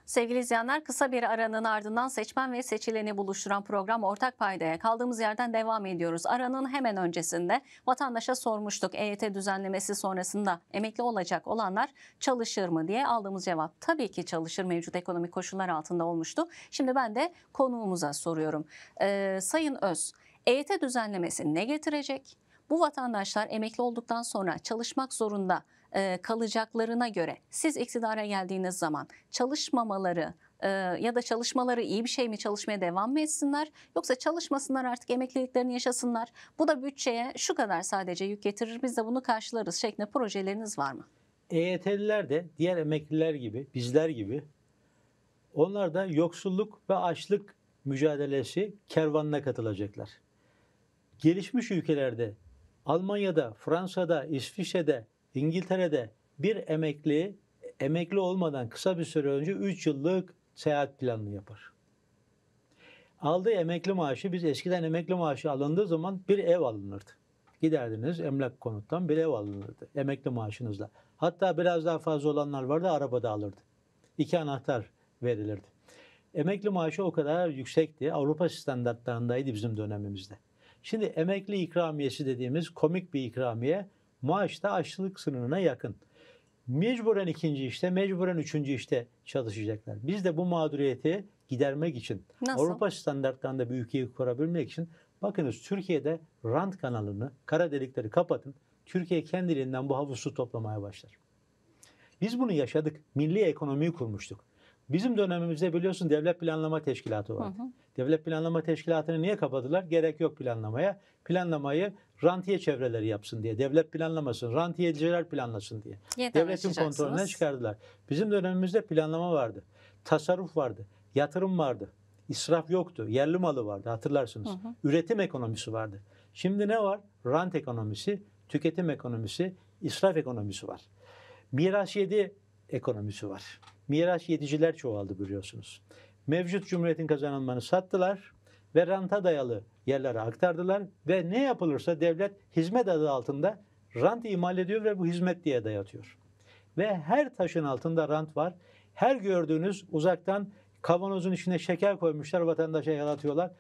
Sevgili izleyenler kısa bir aranın ardından seçmen ve seçileni buluşturan program Ortak Payda'ya kaldığımız yerden devam ediyoruz. Aranın hemen öncesinde vatandaşa sormuştuk EYT düzenlemesi sonrasında emekli olacak olanlar çalışır mı diye aldığımız cevap tabii ki çalışır mevcut ekonomik koşullar altında olmuştu. Şimdi ben de konuğumuza soruyorum. Ee, Sayın Öz EYT düzenlemesi ne getirecek? Bu vatandaşlar emekli olduktan sonra çalışmak zorunda e, kalacaklarına göre siz iktidara geldiğiniz zaman çalışmamaları e, ya da çalışmaları iyi bir şey mi çalışmaya devam mı etsinler yoksa çalışmasınlar artık emekliliklerini yaşasınlar bu da bütçeye şu kadar sadece yük getirir biz de bunu karşılarız şeklinde projeleriniz var mı? EYT'liler de diğer emekliler gibi bizler gibi onlar da yoksulluk ve açlık mücadelesi kervanına katılacaklar. Gelişmiş ülkelerde Almanya'da, Fransa'da, İsviçre'de İngiltere'de bir emekli emekli olmadan kısa bir süre önce 3 yıllık seyahat planını yapar. Aldığı emekli maaşı biz eskiden emekli maaşı alındığı zaman bir ev alınırdı. Giderdiniz emlak konuttan bir ev alınırdı emekli maaşınızla. Hatta biraz daha fazla olanlar vardı arabada alırdı. İki anahtar verilirdi. Emekli maaşı o kadar yüksekti. Avrupa standartlarındaydı bizim dönemimizde. Şimdi emekli ikramiyesi dediğimiz komik bir ikramiye maaşta açlık sınırına yakın. Mecburen ikinci işte, mecburen üçüncü işte çalışacaklar. Biz de bu mağduriyeti gidermek için, Nasıl? Avrupa standartlarında bir ülkeyi kurabilmek için bakınız Türkiye'de rant kanalını, kara delikleri kapatın. Türkiye kendiliğinden bu havuzu toplamaya başlar. Biz bunu yaşadık. Milli ekonomiyi kurmuştuk. Bizim dönemimizde biliyorsun devlet planlama teşkilatı var. Hı hı. Devlet planlama teşkilatını niye kapadılar? Gerek yok planlamaya. Planlamayı rantiye çevreleri yapsın diye. Devlet planlamasın, rantiyeciler planlasın diye. Yeter Devletin kontrolüne çıkardılar. Bizim dönemimizde planlama vardı. Tasarruf vardı. Yatırım vardı. İsraf yoktu. Yerli malı vardı hatırlarsınız. Hı hı. Üretim ekonomisi vardı. Şimdi ne var? Rant ekonomisi, tüketim ekonomisi, israf ekonomisi var. Miras yedi ekonomisi var. Miras yediciler çoğaldı biliyorsunuz. Mevcut cumhuriyetin kazananlarını sattılar ve ranta dayalı yerlere aktardılar ve ne yapılırsa devlet hizmet adı altında rant imal ediyor ve bu hizmet diye dayatıyor. Ve her taşın altında rant var. Her gördüğünüz uzaktan kavanozun içine şeker koymuşlar vatandaşa yalatıyorlar.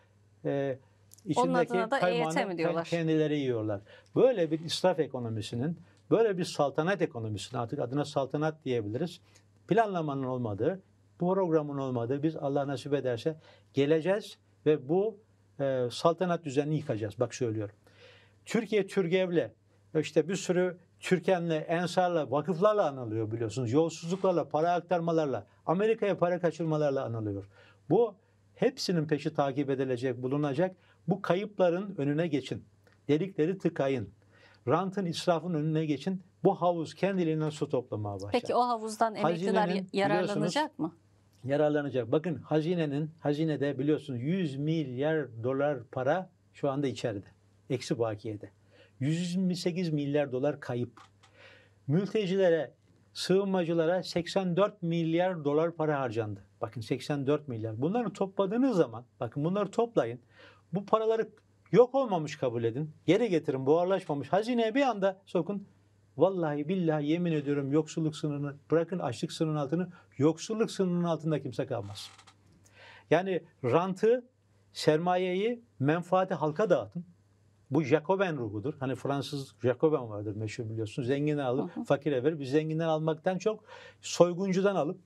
Ee, içindeki Onun adına da EYT mi diyorlar? kendileri yiyorlar. Böyle bir israf ekonomisinin, böyle bir saltanat ekonomisinin artık adına saltanat diyebiliriz planlamanın olmadığı, programın olmadığı biz Allah nasip ederse geleceğiz ve bu e, saltanat düzenini yıkacağız. Bak söylüyorum. Türkiye Türgev'le işte bir sürü Türken'le, Ensar'la, vakıflarla anılıyor biliyorsunuz. Yolsuzluklarla, para aktarmalarla, Amerika'ya para kaçırmalarla anılıyor. Bu hepsinin peşi takip edilecek, bulunacak. Bu kayıpların önüne geçin. Delikleri tıkayın. Rantın, israfın önüne geçin. Bu havuz kendiliğinden su toplamaya başlar. Peki o havuzdan emekliler yararlanacak mı? Yararlanacak. Bakın hazinenin, hazinede biliyorsunuz 100 milyar dolar para şu anda içeride. Eksi bakiyede. 128 milyar dolar kayıp. Mültecilere, sığınmacılara 84 milyar dolar para harcandı. Bakın 84 milyar. Bunları topladığınız zaman, bakın bunları toplayın. Bu paraları yok olmamış kabul edin. Geri getirin, buharlaşmamış. Hazineye bir anda sokun. Vallahi billahi yemin ediyorum yoksulluk sınırını bırakın açlık sınırının altını yoksulluk sınırının altında kimse kalmaz. Yani rantı, sermayeyi, menfaati halka dağıtın. Bu Jacoben ruhudur. Hani Fransız Jacoben vardır meşhur biliyorsunuz. Zenginden alıp Aha. fakire verir. Biz zenginden almaktan çok soyguncudan alıp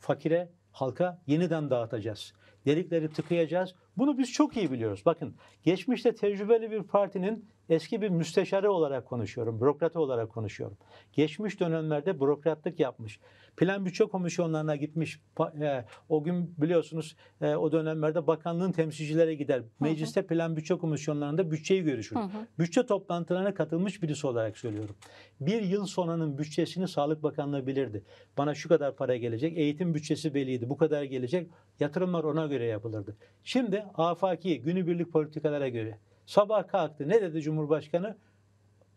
fakire halka yeniden dağıtacağız delikleri tıkayacağız. Bunu biz çok iyi biliyoruz. Bakın geçmişte tecrübeli bir partinin eski bir müsteşarı olarak konuşuyorum, bürokratı olarak konuşuyorum. Geçmiş dönemlerde bürokratlık yapmış. Plan bütçe komisyonlarına gitmiş. E, o gün biliyorsunuz e, o dönemlerde bakanlığın temsilcilere gider. Mecliste plan bütçe komisyonlarında bütçeyi görüşür. Hı hı. Bütçe toplantılarına katılmış birisi olarak söylüyorum. Bir yıl sonranın bütçesini Sağlık Bakanlığı bilirdi. Bana şu kadar para gelecek, eğitim bütçesi belliydi, bu kadar gelecek. Yatırımlar ona göre yapılırdı. Şimdi afaki, günübirlik politikalara göre. Sabah kalktı. Ne dedi Cumhurbaşkanı?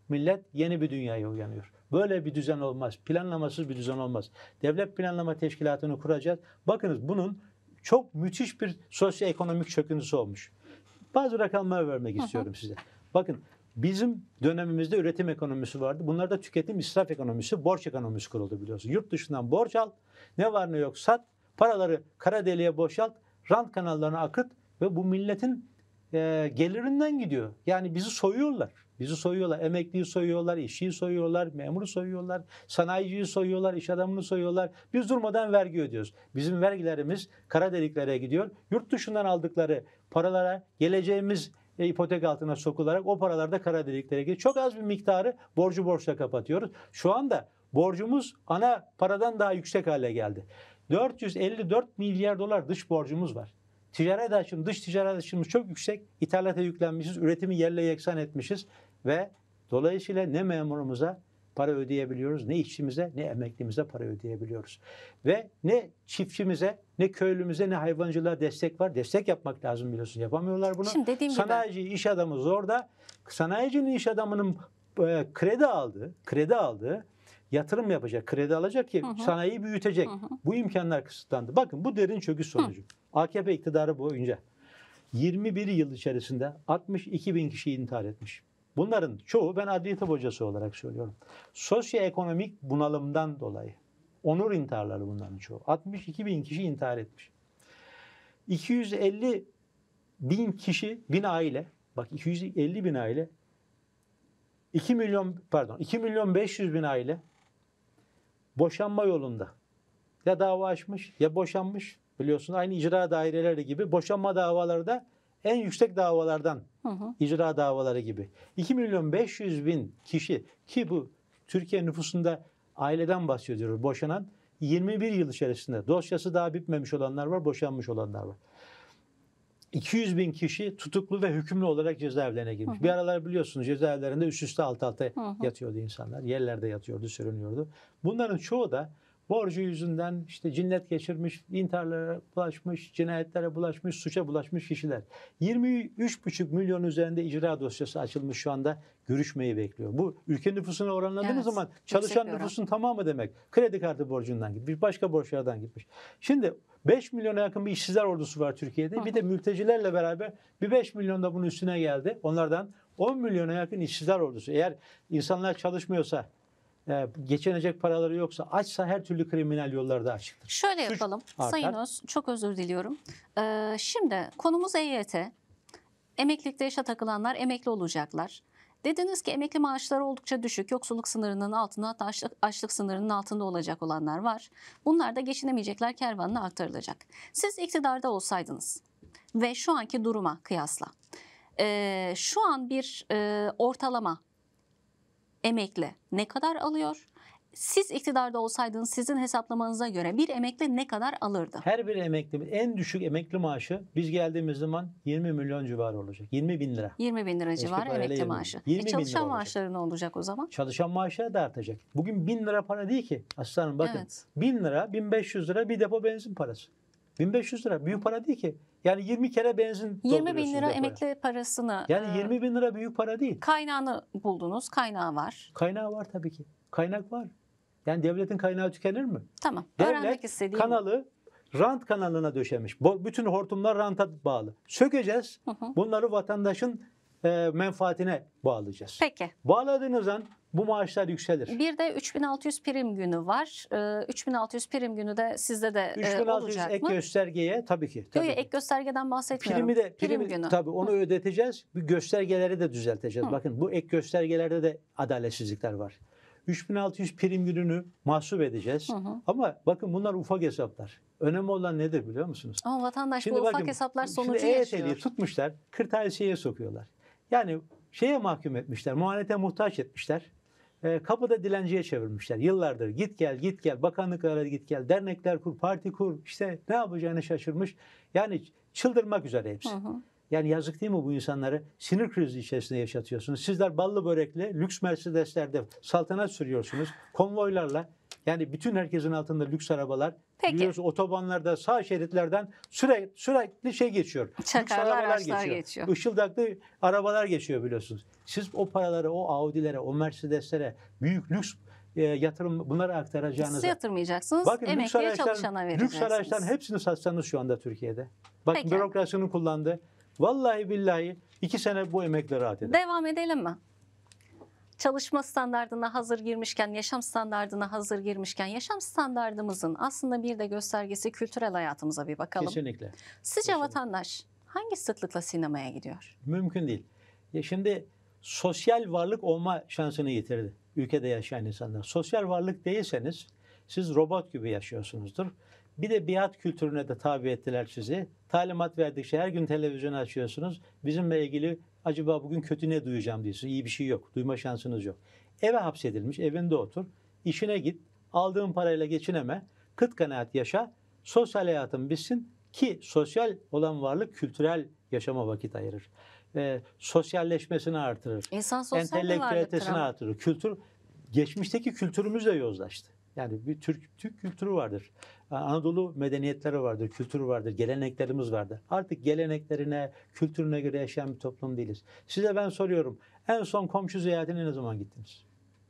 Millet yeni bir dünyaya uyanıyor. Böyle bir düzen olmaz. Planlamasız bir düzen olmaz. Devlet Planlama Teşkilatı'nı kuracağız. Bakınız bunun çok müthiş bir sosyoekonomik çöküntüsü olmuş. Bazı rakamlar vermek istiyorum size. Bakın bizim dönemimizde üretim ekonomisi vardı. Bunlar da tüketim israf ekonomisi, borç ekonomisi kuruldu biliyorsun. Yurt dışından borç al, ne var ne yok sat, paraları kara deliğe boşalt, rant kanallarına akıt ve bu milletin e, gelirinden gidiyor. Yani bizi soyuyorlar. Bizi soyuyorlar. Emekliyi soyuyorlar, işçiyi soyuyorlar, memuru soyuyorlar, sanayiciyi soyuyorlar, iş adamını soyuyorlar. Biz durmadan vergi ödüyoruz. Bizim vergilerimiz kara deliklere gidiyor. Yurt dışından aldıkları paralara geleceğimiz e, ipotek altına sokularak o paralar da kara deliklere gidiyor. Çok az bir miktarı borcu borçla kapatıyoruz. Şu anda borcumuz ana paradan daha yüksek hale geldi. 454 milyar dolar dış borcumuz var. Ticaret açım, dış ticaret açımız çok yüksek. İthalata yüklenmişiz, üretimi yerle yeksan etmişiz ve dolayısıyla ne memurumuza para ödeyebiliyoruz, ne işçimize, ne emeklimize para ödeyebiliyoruz. Ve ne çiftçimize, ne köylümüze, ne hayvancılığa destek var. Destek yapmak lazım biliyorsun. Yapamıyorlar bunu. Şimdi dediğim Sanayici, gibi. iş adamı zorda. Sanayicinin iş adamının e, kredi aldı, kredi aldı yatırım yapacak, kredi alacak ki Hı-hı. sanayiyi büyütecek. Hı-hı. Bu imkanlar kısıtlandı. Bakın bu derin çöküş sonucu. Hı. AKP iktidarı boyunca 21 yıl içerisinde 62 bin kişi intihar etmiş. Bunların çoğu ben adli tıp hocası olarak söylüyorum. Sosyoekonomik bunalımdan dolayı. Onur intiharları bunların çoğu. 62 bin kişi intihar etmiş. 250 bin kişi, bin aile, bak 250 bin aile, 2 milyon pardon 2 milyon 500 bin aile boşanma yolunda. Ya dava açmış ya boşanmış. Biliyorsun aynı icra daireleri gibi boşanma davaları da en yüksek davalardan hı hı. icra davaları gibi. 2 milyon 500 bin kişi ki bu Türkiye nüfusunda aileden bahsediyoruz boşanan 21 yıl içerisinde dosyası daha bitmemiş olanlar var boşanmış olanlar var. 200 bin kişi tutuklu ve hükümlü olarak cezaevlerine girmiş. Hı hı. Bir aralar biliyorsunuz cezaevlerinde üst üste alt alta hı hı. yatıyordu insanlar. Yerlerde yatıyordu, sürünüyordu. Bunların çoğu da borcu yüzünden işte cinnet geçirmiş, intiharlara bulaşmış, cinayetlere bulaşmış, suça bulaşmış kişiler. 23,5 milyon üzerinde icra dosyası açılmış şu anda görüşmeyi bekliyor. Bu ülke nüfusuna oranladığımız evet, zaman çalışan nüfusun tamamı demek. Kredi kartı borcundan gitmiş, başka borçlardan gitmiş. Şimdi 5 milyona yakın bir işsizler ordusu var Türkiye'de. Bir de mültecilerle beraber bir 5 milyon da bunun üstüne geldi. Onlardan 10 milyona yakın işsizler ordusu. Eğer insanlar çalışmıyorsa, e, geçinecek paraları yoksa açsa her türlü kriminal yollarda açıktır. Şöyle yapalım Suç Sayın Öz çok özür diliyorum. Ee, şimdi konumuz EYT. Emeklilikte yaşa takılanlar emekli olacaklar. Dediniz ki emekli maaşları oldukça düşük, yoksulluk sınırının altında hatta açlık, açlık sınırının altında olacak olanlar var. Bunlar da geçinemeyecekler kervanına aktarılacak. Siz iktidarda olsaydınız ve şu anki duruma kıyasla e, şu an bir e, ortalama emekli ne kadar alıyor? Siz iktidarda olsaydınız sizin hesaplamanıza göre bir emekli ne kadar alırdı? Her bir emekli en düşük emekli maaşı biz geldiğimiz zaman 20 milyon civarı olacak. 20 bin lira. 20 bin lira civarı emekli 20. maaşı. 20 e, çalışan maaşları ne olacak o zaman? Çalışan maaşları da artacak. Bugün bin lira para değil ki aslanım bakın. Evet. Bin lira, 1500 lira bir depo benzin parası. 1500 lira büyük para değil ki. Yani 20 kere benzin 20 bin lira emekli parasını. Yani e, 20 bin lira büyük para değil. Kaynağını buldunuz. Kaynağı var. Kaynağı var tabii ki. Kaynak var. Yani devletin kaynağı tükenir mi? Tamam. Devlet öğrenmek istediğim. kanalı rant kanalına döşemiş. Bütün hortumlar ranta bağlı. Sökeceğiz. Hı hı. Bunları vatandaşın e, menfaatine bağlayacağız. Peki. Bağladığınız an bu maaşlar yükselir. Bir de 3600 prim günü var. 3600 ee, prim günü de sizde de 3600 e, olacak ek göstergeye tabii ki. Tabii Yok, ek göstergeden bahsetmiyorum. Primi de prim, prim günü. Tabii onu Hı. ödeteceğiz. Bir göstergeleri de düzelteceğiz. Hı. Bakın bu ek göstergelerde de adaletsizlikler var. 3600 prim gününü mahsup edeceğiz. Hı hı. Ama bakın bunlar ufak hesaplar. Önemli olan nedir biliyor musunuz? Ama vatandaş şimdi bu bakın, ufak hesaplar sonucu şimdi yaşıyor. EYT'yi tutmuşlar, kırtasiyeye sokuyorlar. Yani şeye mahkum etmişler, muhanete muhtaç etmişler e, kapıda dilenciye çevirmişler. Yıllardır git gel git gel bakanlıklara git gel dernekler kur parti kur İşte ne yapacağını şaşırmış. Yani çıldırmak üzere hepsi. Hı hı. Yani yazık değil mi bu insanları? Sinir krizi içerisinde yaşatıyorsunuz. Sizler ballı börekli lüks Mercedes'lerde saltanat sürüyorsunuz. Konvoylarla yani bütün herkesin altında lüks arabalar. Peki. Biliyoruz otobanlarda sağ şeritlerden sürekli sürekli şey geçiyor. Çakarlı lüks arabalar geçiyor. geçiyor. Işıldaklı arabalar geçiyor biliyorsunuz. Siz o paraları o Audi'lere, o Mercedes'lere büyük lüks e, yatırım bunları aktaracağınızı. Siz yatırmayacaksınız. Bakın, emekliye lüks araçtan, çalışana Lüks araçların hepsini satsanız şu anda Türkiye'de. Bak Peki. bürokrasinin kullandığı. Vallahi billahi iki sene bu emekle rahat eder. Devam edelim mi? çalışma standartına hazır girmişken, yaşam standartına hazır girmişken, yaşam standartımızın aslında bir de göstergesi kültürel hayatımıza bir bakalım. Kesinlikle. Sizce Kesinlikle. vatandaş hangi sıklıkla sinemaya gidiyor? Mümkün değil. Ya şimdi sosyal varlık olma şansını yitirdi ülkede yaşayan insanlar. Sosyal varlık değilseniz siz robot gibi yaşıyorsunuzdur. Bir de biat kültürüne de tabi ettiler sizi. Talimat verdikçe şey her gün televizyon açıyorsunuz. Bizimle ilgili Acaba bugün kötü ne duyacağım diyorsun. İyi bir şey yok. Duyma şansınız yok. Eve hapsedilmiş. Evinde otur. işine git. Aldığın parayla geçineme. Kıt kanaat yaşa. Sosyal hayatın bitsin ki sosyal olan varlık kültürel yaşama vakit ayırır. E, sosyalleşmesini artırır. İnsan sosyal Entelektüelitesini artırır. Kültür, geçmişteki kültürümüzle yozlaştı. Yani bir Türk, Türk kültürü vardır. Anadolu medeniyetleri vardır, kültürü vardır, geleneklerimiz vardır. Artık geleneklerine, kültürüne göre yaşayan bir toplum değiliz. Size ben soruyorum. En son komşu ziyaretine ne zaman gittiniz?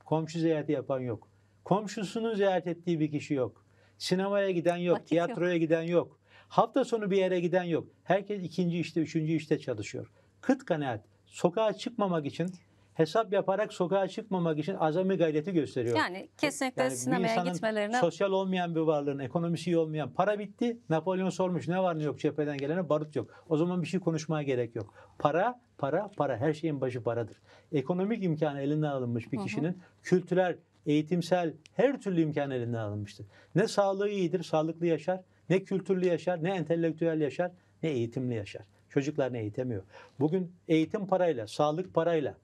Komşu ziyareti yapan yok. Komşusunu ziyaret ettiği bir kişi yok. Sinemaya giden yok, Vakit tiyatroya yok. giden yok. Hafta sonu bir yere giden yok. Herkes ikinci işte, üçüncü işte çalışıyor. Kıt kanaat. Sokağa çıkmamak için hesap yaparak sokağa çıkmamak için azami gayreti gösteriyor. Yani kesinlikle yani sinemaya gitmelerine. sosyal olmayan bir varlığın, ekonomisi iyi olmayan, para bitti. Napolyon sormuş ne var ne yok cepheden gelene barut yok. O zaman bir şey konuşmaya gerek yok. Para, para, para. Her şeyin başı paradır. Ekonomik imkanı elinden alınmış bir kişinin hı hı. kültürel, eğitimsel her türlü imkan elinden alınmıştır. Ne sağlığı iyidir, sağlıklı yaşar, ne kültürlü yaşar, ne entelektüel yaşar, ne eğitimli yaşar. Çocuklarını eğitemiyor. Bugün eğitim parayla, sağlık parayla,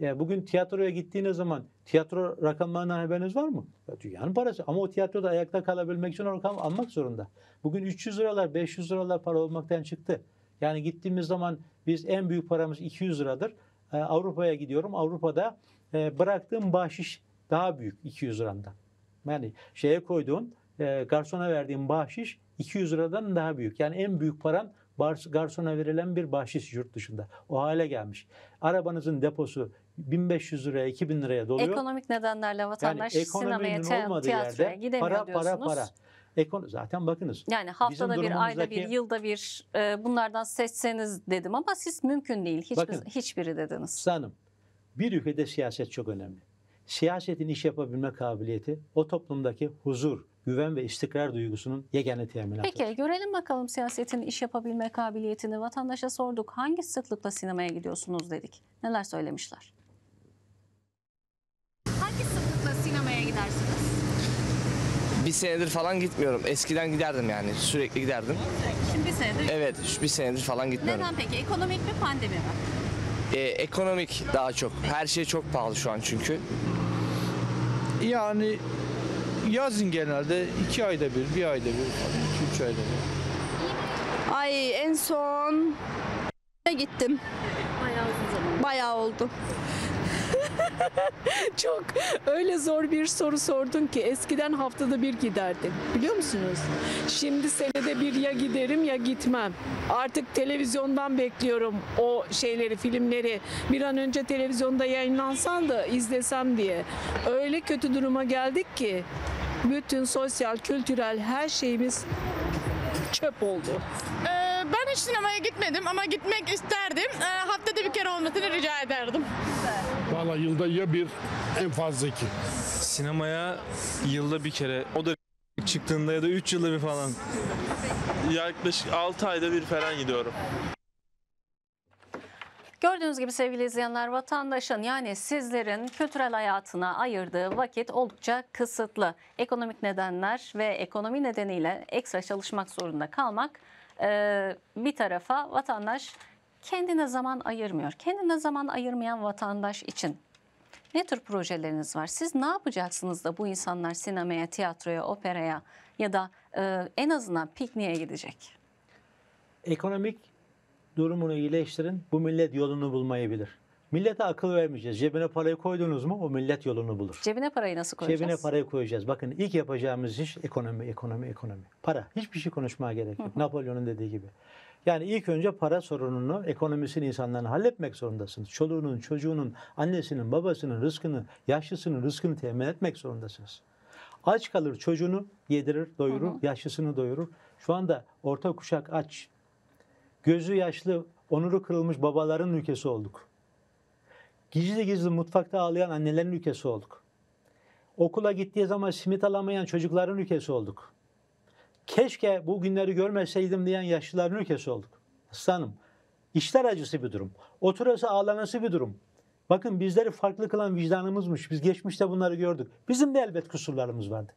yani bugün tiyatroya gittiğiniz zaman tiyatro rakamlarından haberiniz var mı? Ya dünyanın parası ama o tiyatroda ayakta kalabilmek için o rakam almak zorunda. Bugün 300 liralar 500 liralar para olmaktan çıktı. Yani gittiğimiz zaman biz en büyük paramız 200 liradır. Ee, Avrupa'ya gidiyorum. Avrupa'da e, bıraktığım bahşiş daha büyük 200 lirandan. Yani şeye koyduğun e, garsona verdiğim bahşiş 200 liradan daha büyük. Yani en büyük paran garsona verilen bir bahşiş yurt dışında. O hale gelmiş. Arabanızın deposu 1500 liraya 2000 liraya doluyor. Ekonomik nedenlerle vatandaş yani sinemaya, tiyatroya gidemiyor para, Para para para. Ekon zaten bakınız. Yani haftada bir, ayda bir, yılda bir e, bunlardan seçseniz dedim ama siz mümkün değil. Hiçbir, Bakın, hiçbiri dediniz. Hanım, bir ülkede siyaset çok önemli. Siyasetin iş yapabilme kabiliyeti o toplumdaki huzur, güven ve istikrar duygusunun yegane teminatı. Peki görelim bakalım siyasetin iş yapabilme kabiliyetini. Vatandaşa sorduk hangi sıklıkla sinemaya gidiyorsunuz dedik. Neler söylemişler? bir senedir falan gitmiyorum. Eskiden giderdim yani sürekli giderdim. Şimdi bir senedir. Evet şu bir senedir falan gitmiyorum. Neden peki? Ekonomik mi pandemi mi? Ee, ekonomik daha çok. Her şey çok pahalı şu an çünkü. Yani yazın genelde iki ayda bir, bir ayda bir, iki üç ayda bir. Ay en son gittim. Bayağı uzun zaman. Bayağı oldu. Çok öyle zor bir soru sordun ki eskiden haftada bir giderdim. Biliyor musunuz? Şimdi senede bir ya giderim ya gitmem. Artık televizyondan bekliyorum o şeyleri, filmleri. Bir an önce televizyonda yayınlansan da izlesem diye. Öyle kötü duruma geldik ki bütün sosyal, kültürel her şeyimiz çöp oldu. Ee, ben hiç sinemaya gitmedim ama gitmek isterdim. E, haftada bir kere olmasını rica ederdim. Valla yılda ya bir en fazla iki. Sinemaya yılda bir kere o da çıktığında ya da 3 yılda bir falan. Yaklaşık 6 ayda bir falan gidiyorum. Gördüğünüz gibi sevgili izleyenler vatandaşın yani sizlerin kültürel hayatına ayırdığı vakit oldukça kısıtlı. Ekonomik nedenler ve ekonomi nedeniyle ekstra çalışmak zorunda kalmak ee, bir tarafa vatandaş kendine zaman ayırmıyor. Kendine zaman ayırmayan vatandaş için ne tür projeleriniz var? Siz ne yapacaksınız da bu insanlar sinemaya, tiyatroya, operaya ya da e, en azından pikniğe gidecek? Ekonomik durumunu iyileştirin. Bu millet yolunu bulmayı bilir. Millete akıl vermeyeceğiz. Cebine parayı koydunuz mu o millet yolunu bulur. Cebine parayı nasıl koyacağız? Cebine parayı koyacağız. Bakın ilk yapacağımız iş ekonomi, ekonomi, ekonomi. Para. Hiçbir şey konuşmaya gerek yok. Napolyon'un dediği gibi. Yani ilk önce para sorununu, ekonomisini insanların halletmek zorundasınız. Çoluğunun, çocuğunun, annesinin, babasının rızkını, yaşlısının rızkını temin etmek zorundasınız. Aç kalır çocuğunu yedirir, doyurur, hı hı. yaşlısını doyurur. Şu anda orta kuşak aç. Gözü yaşlı, onuru kırılmış babaların ülkesi olduk. Gizli gizli mutfakta ağlayan annelerin ülkesi olduk. Okula gittiği zaman simit alamayan çocukların ülkesi olduk. Keşke bu günleri görmeseydim diyen yaşlıların ülkesi olduk. Aslanım, işler acısı bir durum. Oturası ağlanası bir durum. Bakın bizleri farklı kılan vicdanımızmış. Biz geçmişte bunları gördük. Bizim de elbet kusurlarımız vardı.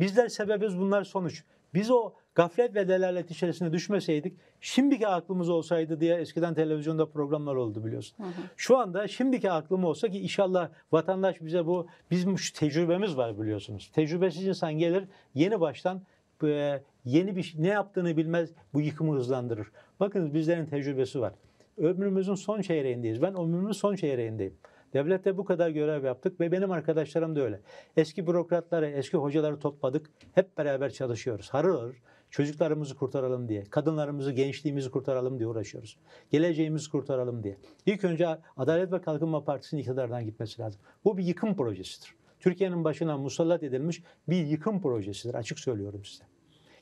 Bizler sebebiz, bunlar sonuç. Biz o gaflet ve delalet içerisine düşmeseydik şimdiki aklımız olsaydı diye eskiden televizyonda programlar oldu biliyorsun. Hı hı. Şu anda şimdiki aklım olsa ki inşallah vatandaş bize bu bizim şu tecrübemiz var biliyorsunuz. Tecrübesiz insan gelir yeni baştan e, yeni bir şey, ne yaptığını bilmez bu yıkımı hızlandırır. Bakın bizlerin tecrübesi var. Ömrümüzün son çeyreğindeyiz. Ben ömrümün son çeyreğindeyim. Devlette bu kadar görev yaptık ve benim arkadaşlarım da öyle. Eski bürokratları, eski hocaları topladık. Hep beraber çalışıyoruz. Harır harır çocuklarımızı kurtaralım diye, kadınlarımızı, gençliğimizi kurtaralım diye uğraşıyoruz. Geleceğimizi kurtaralım diye. İlk önce Adalet ve Kalkınma Partisi'nin iktidardan gitmesi lazım. Bu bir yıkım projesidir. Türkiye'nin başına musallat edilmiş bir yıkım projesidir. Açık söylüyorum size.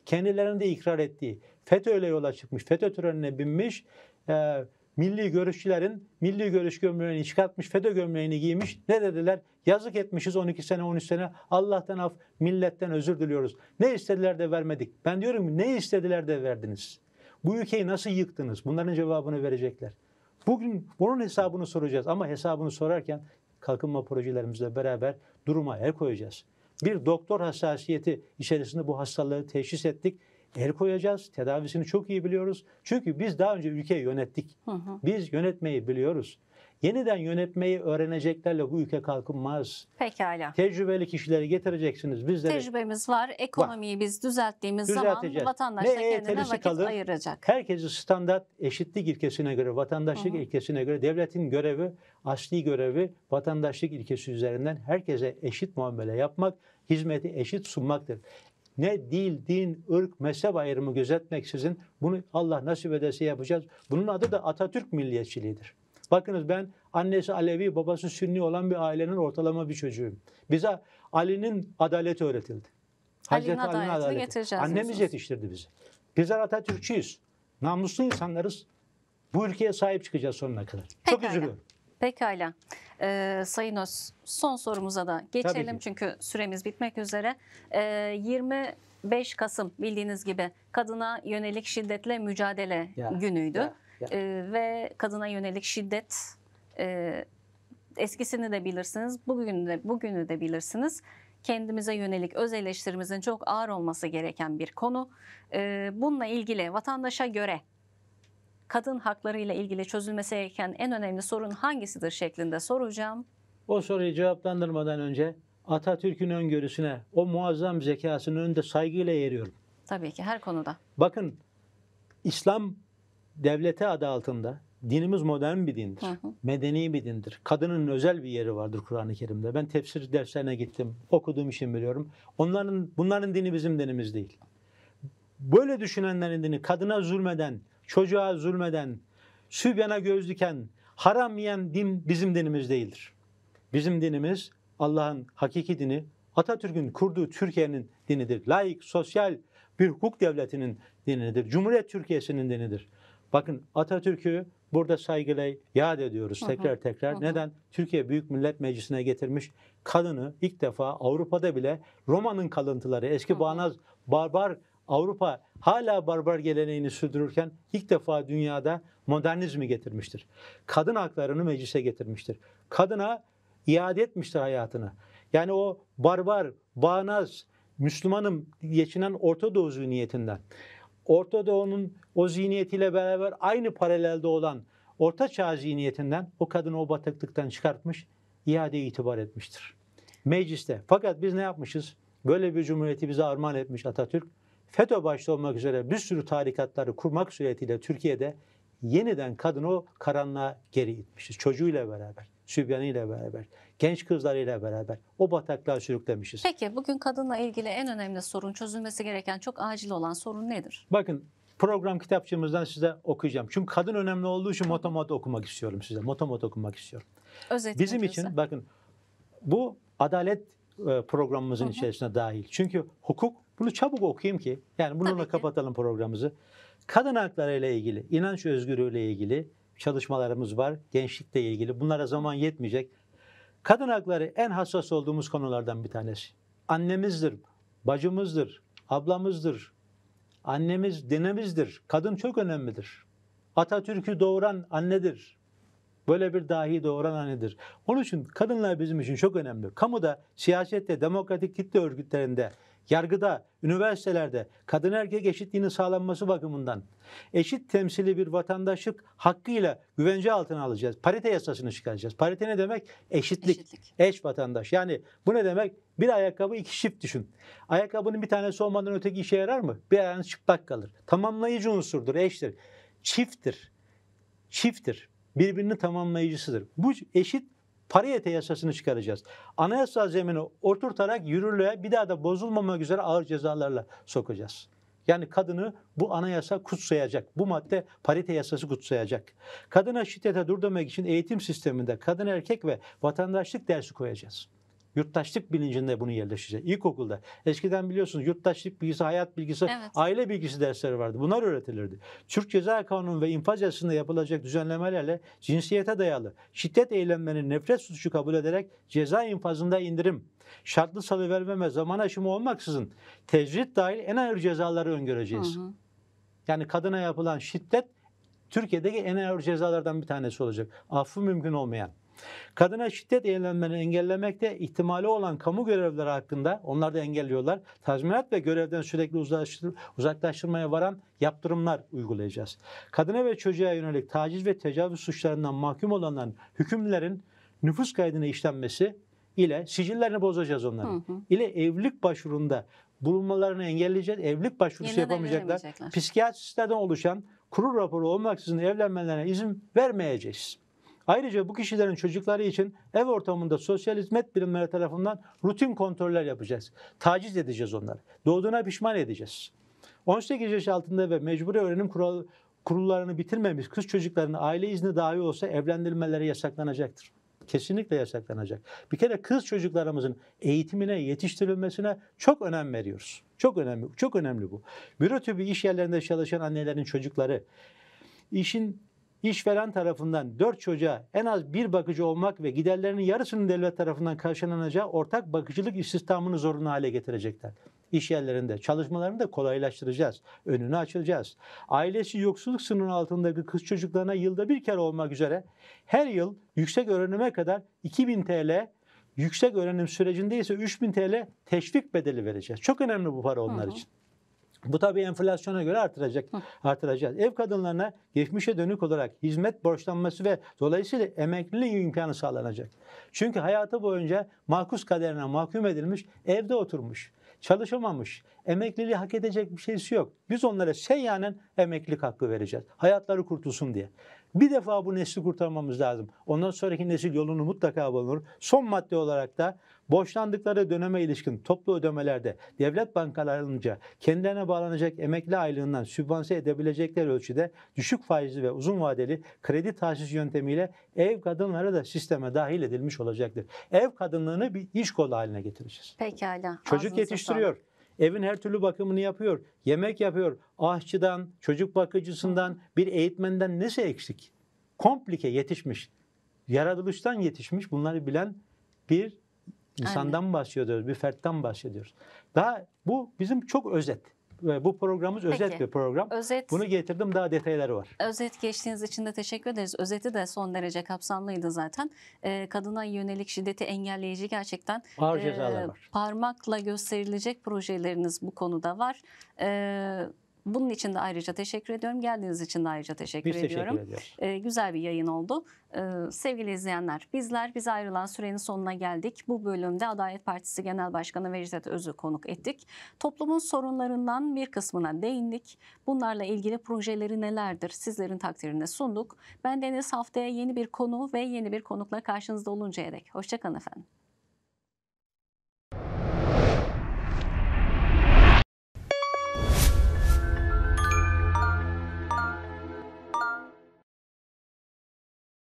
Kendilerinde ikrar ettiği, FETÖ ile yola çıkmış, FETÖ trenine binmiş, e, milli görüşçülerin milli görüş gömleğini çıkartmış, FETÖ gömleğini giymiş. Ne dediler? Yazık etmişiz 12 sene 13 sene. Allah'tan af, milletten özür diliyoruz. Ne istediler de vermedik. Ben diyorum ne istediler de verdiniz. Bu ülkeyi nasıl yıktınız? Bunların cevabını verecekler. Bugün bunun hesabını soracağız ama hesabını sorarken kalkınma projelerimizle beraber duruma el koyacağız. Bir doktor hassasiyeti içerisinde bu hastalığı teşhis ettik el koyacağız. Tedavisini çok iyi biliyoruz. Çünkü biz daha önce ülkeyi yönettik. Hı hı. Biz yönetmeyi biliyoruz. Yeniden yönetmeyi öğreneceklerle bu ülke kalkınmaz. Pekala. Tecrübeli kişileri getireceksiniz bizlere. Tecrübemiz var. Ekonomiyi var. biz düzelttiğimiz zaman vatandaş da kendine e vakit kalır. ayıracak. Herkesi standart eşitlik ilkesine göre, vatandaşlık Hı-hı. ilkesine göre devletin görevi, asli görevi vatandaşlık ilkesi üzerinden herkese eşit muamele yapmak, hizmeti eşit sunmaktır ne dil, din, ırk, mezhep ayrımı gözetmeksizin bunu Allah nasip edesi yapacağız. Bunun adı da Atatürk milliyetçiliğidir. Bakınız ben annesi Alevi, babası Sünni olan bir ailenin ortalama bir çocuğuyum. Bize Ali'nin adaleti öğretildi. Ali'nin adaletini Ali adaleti. getireceğiz. Annemiz diyorsunuz. yetiştirdi bizi. Bizler Atatürkçüyüz. Namuslu insanlarız. Bu ülkeye sahip çıkacağız sonuna kadar. Pekala. Çok üzülüyorum. Pekala. Ee, Sayın Öz, son sorumuza da geçelim çünkü süremiz bitmek üzere. Ee, 25 Kasım bildiğiniz gibi kadına yönelik şiddetle mücadele ya, günüydü. Ya, ya. Ee, ve kadına yönelik şiddet e, eskisini de bilirsiniz, bugün de bugünü de bilirsiniz. Kendimize yönelik öz eleştirimizin çok ağır olması gereken bir konu. Ee, bununla ilgili vatandaşa göre kadın haklarıyla ilgili çözülmesi gereken en önemli sorun hangisidir şeklinde soracağım. O soruyu cevaplandırmadan önce Atatürk'ün öngörüsüne, o muazzam zekasının önünde saygıyla yeriyorum. Tabii ki her konuda. Bakın İslam devlete adı altında dinimiz modern bir dindir. Hı hı. Medeni bir dindir. Kadının özel bir yeri vardır Kur'an-ı Kerim'de. Ben tefsir derslerine gittim. Okuduğum için biliyorum. Onların bunların dini bizim dinimiz değil. Böyle düşünenlerin dini kadına zulmeden, çocuğa zulmeden, sübyana göz diken, haram yiyen din bizim dinimiz değildir. Bizim dinimiz Allah'ın hakiki dini, Atatürk'ün kurduğu Türkiye'nin dinidir. Laik, sosyal bir hukuk devletinin dinidir. Cumhuriyet Türkiye'sinin dinidir. Bakın Atatürk'ü burada saygıyla yad ediyoruz tekrar tekrar. Aha. Neden? Türkiye Büyük Millet Meclisi'ne getirmiş kadını ilk defa Avrupa'da bile Roma'nın kalıntıları, eski bağnaz barbar Avrupa hala barbar geleneğini sürdürürken ilk defa dünyada modernizmi getirmiştir. Kadın haklarını meclise getirmiştir. Kadına iade etmiştir hayatını. Yani o barbar, bağnaz, Müslümanım geçinen Orta Doğu zihniyetinden, Orta Doğu'nun o zihniyetiyle beraber aynı paralelde olan Orta Çağ zihniyetinden o kadını o bataklıktan çıkartmış, iade itibar etmiştir. Mecliste. Fakat biz ne yapmışız? Böyle bir cumhuriyeti bize armağan etmiş Atatürk. FETÖ başta olmak üzere bir sürü tarikatları kurmak suretiyle Türkiye'de yeniden kadın o karanlığa geri itmişiz. Çocuğuyla beraber, sübyanıyla beraber, genç kızlarıyla beraber o bataklığa sürüklemişiz. Peki bugün kadınla ilgili en önemli sorun, çözülmesi gereken çok acil olan sorun nedir? Bakın program kitapçımızdan size okuyacağım. Çünkü kadın önemli olduğu için motomot okumak istiyorum size. Motomot okumak istiyorum. Özetle Bizim için bakın bu adalet e, programımızın hı hı. içerisine dahil. Çünkü hukuk bunu çabuk okuyayım ki yani bununla Tabii kapatalım ki. programımızı. Kadın hakları ile ilgili, inanç özgürlüğü ile ilgili çalışmalarımız var. Gençlikle ilgili. Bunlara zaman yetmeyecek. Kadın hakları en hassas olduğumuz konulardan bir tanesi. Annemizdir, bacımızdır, ablamızdır, annemiz, dinemizdir. Kadın çok önemlidir. Atatürk'ü doğuran annedir. Böyle bir dahi doğuran annedir. Onun için kadınlar bizim için çok önemli. Kamuda, siyasette, demokratik kitle örgütlerinde yargıda, üniversitelerde kadın erkek eşitliğinin sağlanması bakımından eşit temsili bir vatandaşlık hakkıyla güvence altına alacağız. Parite yasasını çıkaracağız. Parite ne demek? Eşitlik. Eşitlik. Eş vatandaş. Yani bu ne demek? Bir ayakkabı iki çift düşün. Ayakkabının bir tanesi olmadan öteki işe yarar mı? Bir ayağınız çıplak kalır. Tamamlayıcı unsurdur, eştir. Çifttir. Çifttir. Birbirini tamamlayıcısıdır. Bu eşit pariyete yasasını çıkaracağız. Anayasa zemini oturtarak yürürlüğe bir daha da bozulmamak üzere ağır cezalarla sokacağız. Yani kadını bu anayasa kutsayacak. Bu madde parite yasası kutsayacak. Kadına şiddete durdurmak için eğitim sisteminde kadın erkek ve vatandaşlık dersi koyacağız. Yurttaşlık bilincinde bunu yerleşecek. İlkokulda. Eskiden biliyorsunuz yurttaşlık bilgisi, hayat bilgisi, evet. aile bilgisi dersleri vardı. Bunlar öğretilirdi. Türk Ceza Kanunu ve infaz yasasında yapılacak düzenlemelerle cinsiyete dayalı şiddet eylemlerini nefret suçu kabul ederek ceza infazında indirim, şartlı salıverme ve zaman aşımı olmaksızın tecrit dahil en ağır cezaları öngöreceğiz. Hı hı. Yani kadına yapılan şiddet Türkiye'deki en ağır cezalardan bir tanesi olacak. Affı mümkün olmayan. Kadına şiddet eylemlerini engellemekte ihtimali olan kamu görevlileri hakkında onlar da engelliyorlar. Tazminat ve görevden sürekli uzaklaştırmaya varan yaptırımlar uygulayacağız. Kadına ve çocuğa yönelik taciz ve tecavüz suçlarından mahkum olanların hükümlerin nüfus kaydına işlenmesi ile sicillerini bozacağız onların. Hı hı. ile evlilik başvurunda bulunmalarını engelleyeceğiz. Evlilik başvurusu Yine yapamayacaklar. Psikiyatristlerden oluşan kurul raporu olmaksızın evlenmelerine izin vermeyeceğiz. Ayrıca bu kişilerin çocukları için ev ortamında sosyal hizmet birimleri tarafından rutin kontroller yapacağız. Taciz edeceğiz onları. Doğduğuna pişman edeceğiz. 18 yaş altında ve mecburi öğrenim kuralı, kurullarını bitirmemiş kız çocuklarının aile izni dahi olsa evlendirilmeleri yasaklanacaktır. Kesinlikle yasaklanacak. Bir kere kız çocuklarımızın eğitimine, yetiştirilmesine çok önem veriyoruz. Çok önemli, çok önemli bu. Büro iş yerlerinde çalışan annelerin çocukları, işin işveren tarafından 4 çocuğa en az bir bakıcı olmak ve giderlerinin yarısının devlet tarafından karşılanacağı ortak bakıcılık istihdamını zorunlu hale getirecekler. İş yerlerinde çalışmalarını da kolaylaştıracağız. Önünü açılacağız. Ailesi yoksulluk sınırının altındaki kız çocuklarına yılda bir kere olmak üzere her yıl yüksek öğrenime kadar 2000 TL yüksek öğrenim sürecinde ise 3000 TL teşvik bedeli vereceğiz. Çok önemli bu para onlar hı hı. için. Bu tabii enflasyona göre artıracak, artıracağız. Ev kadınlarına geçmişe dönük olarak hizmet borçlanması ve dolayısıyla emeklilik imkanı sağlanacak. Çünkü hayatı boyunca mahkus kaderine mahkum edilmiş, evde oturmuş, çalışamamış, emekliliği hak edecek bir şeysi yok. Biz onlara seyyanen emeklilik hakkı vereceğiz. Hayatları kurtulsun diye. Bir defa bu nesli kurtarmamız lazım. Ondan sonraki nesil yolunu mutlaka bulur. Son madde olarak da Borçlandıkları döneme ilişkin toplu ödemelerde devlet bankalarınca kendilerine bağlanacak emekli aylığından sübvanse edebilecekleri ölçüde düşük faizli ve uzun vadeli kredi tahsis yöntemiyle ev kadınları da sisteme dahil edilmiş olacaktır. Ev kadınlığını bir iş kolu haline getireceğiz. Pekala. Çocuk yetiştiriyor. Sağlık. Evin her türlü bakımını yapıyor. Yemek yapıyor. Aşçıdan, çocuk bakıcısından, bir eğitmenden nesi eksik? Komplike yetişmiş. Yaratılıştan yetişmiş bunları bilen bir İnsandan Aynen. bahsediyoruz, bir fertten bahsediyoruz. Daha bu bizim çok özet. Bu programımız özet bir program. Özet, Bunu getirdim daha detayları var. Özet geçtiğiniz için de teşekkür ederiz. Özeti de son derece kapsamlıydı zaten. E, kadına yönelik şiddeti engelleyici gerçekten Ağır e, cezalar var. parmakla gösterilecek projeleriniz bu konuda var. Evet bunun için de ayrıca teşekkür ediyorum. Geldiğiniz için de ayrıca teşekkür Biz ediyorum. Teşekkür Ee, güzel bir yayın oldu. Ee, sevgili izleyenler bizler biz ayrılan sürenin sonuna geldik. Bu bölümde Adalet Partisi Genel Başkanı Vejdet Öz'ü konuk ettik. Toplumun sorunlarından bir kısmına değindik. Bunlarla ilgili projeleri nelerdir sizlerin takdirine sunduk. Ben Deniz haftaya yeni bir konu ve yeni bir konukla karşınızda oluncaya dek. Hoşçakalın efendim.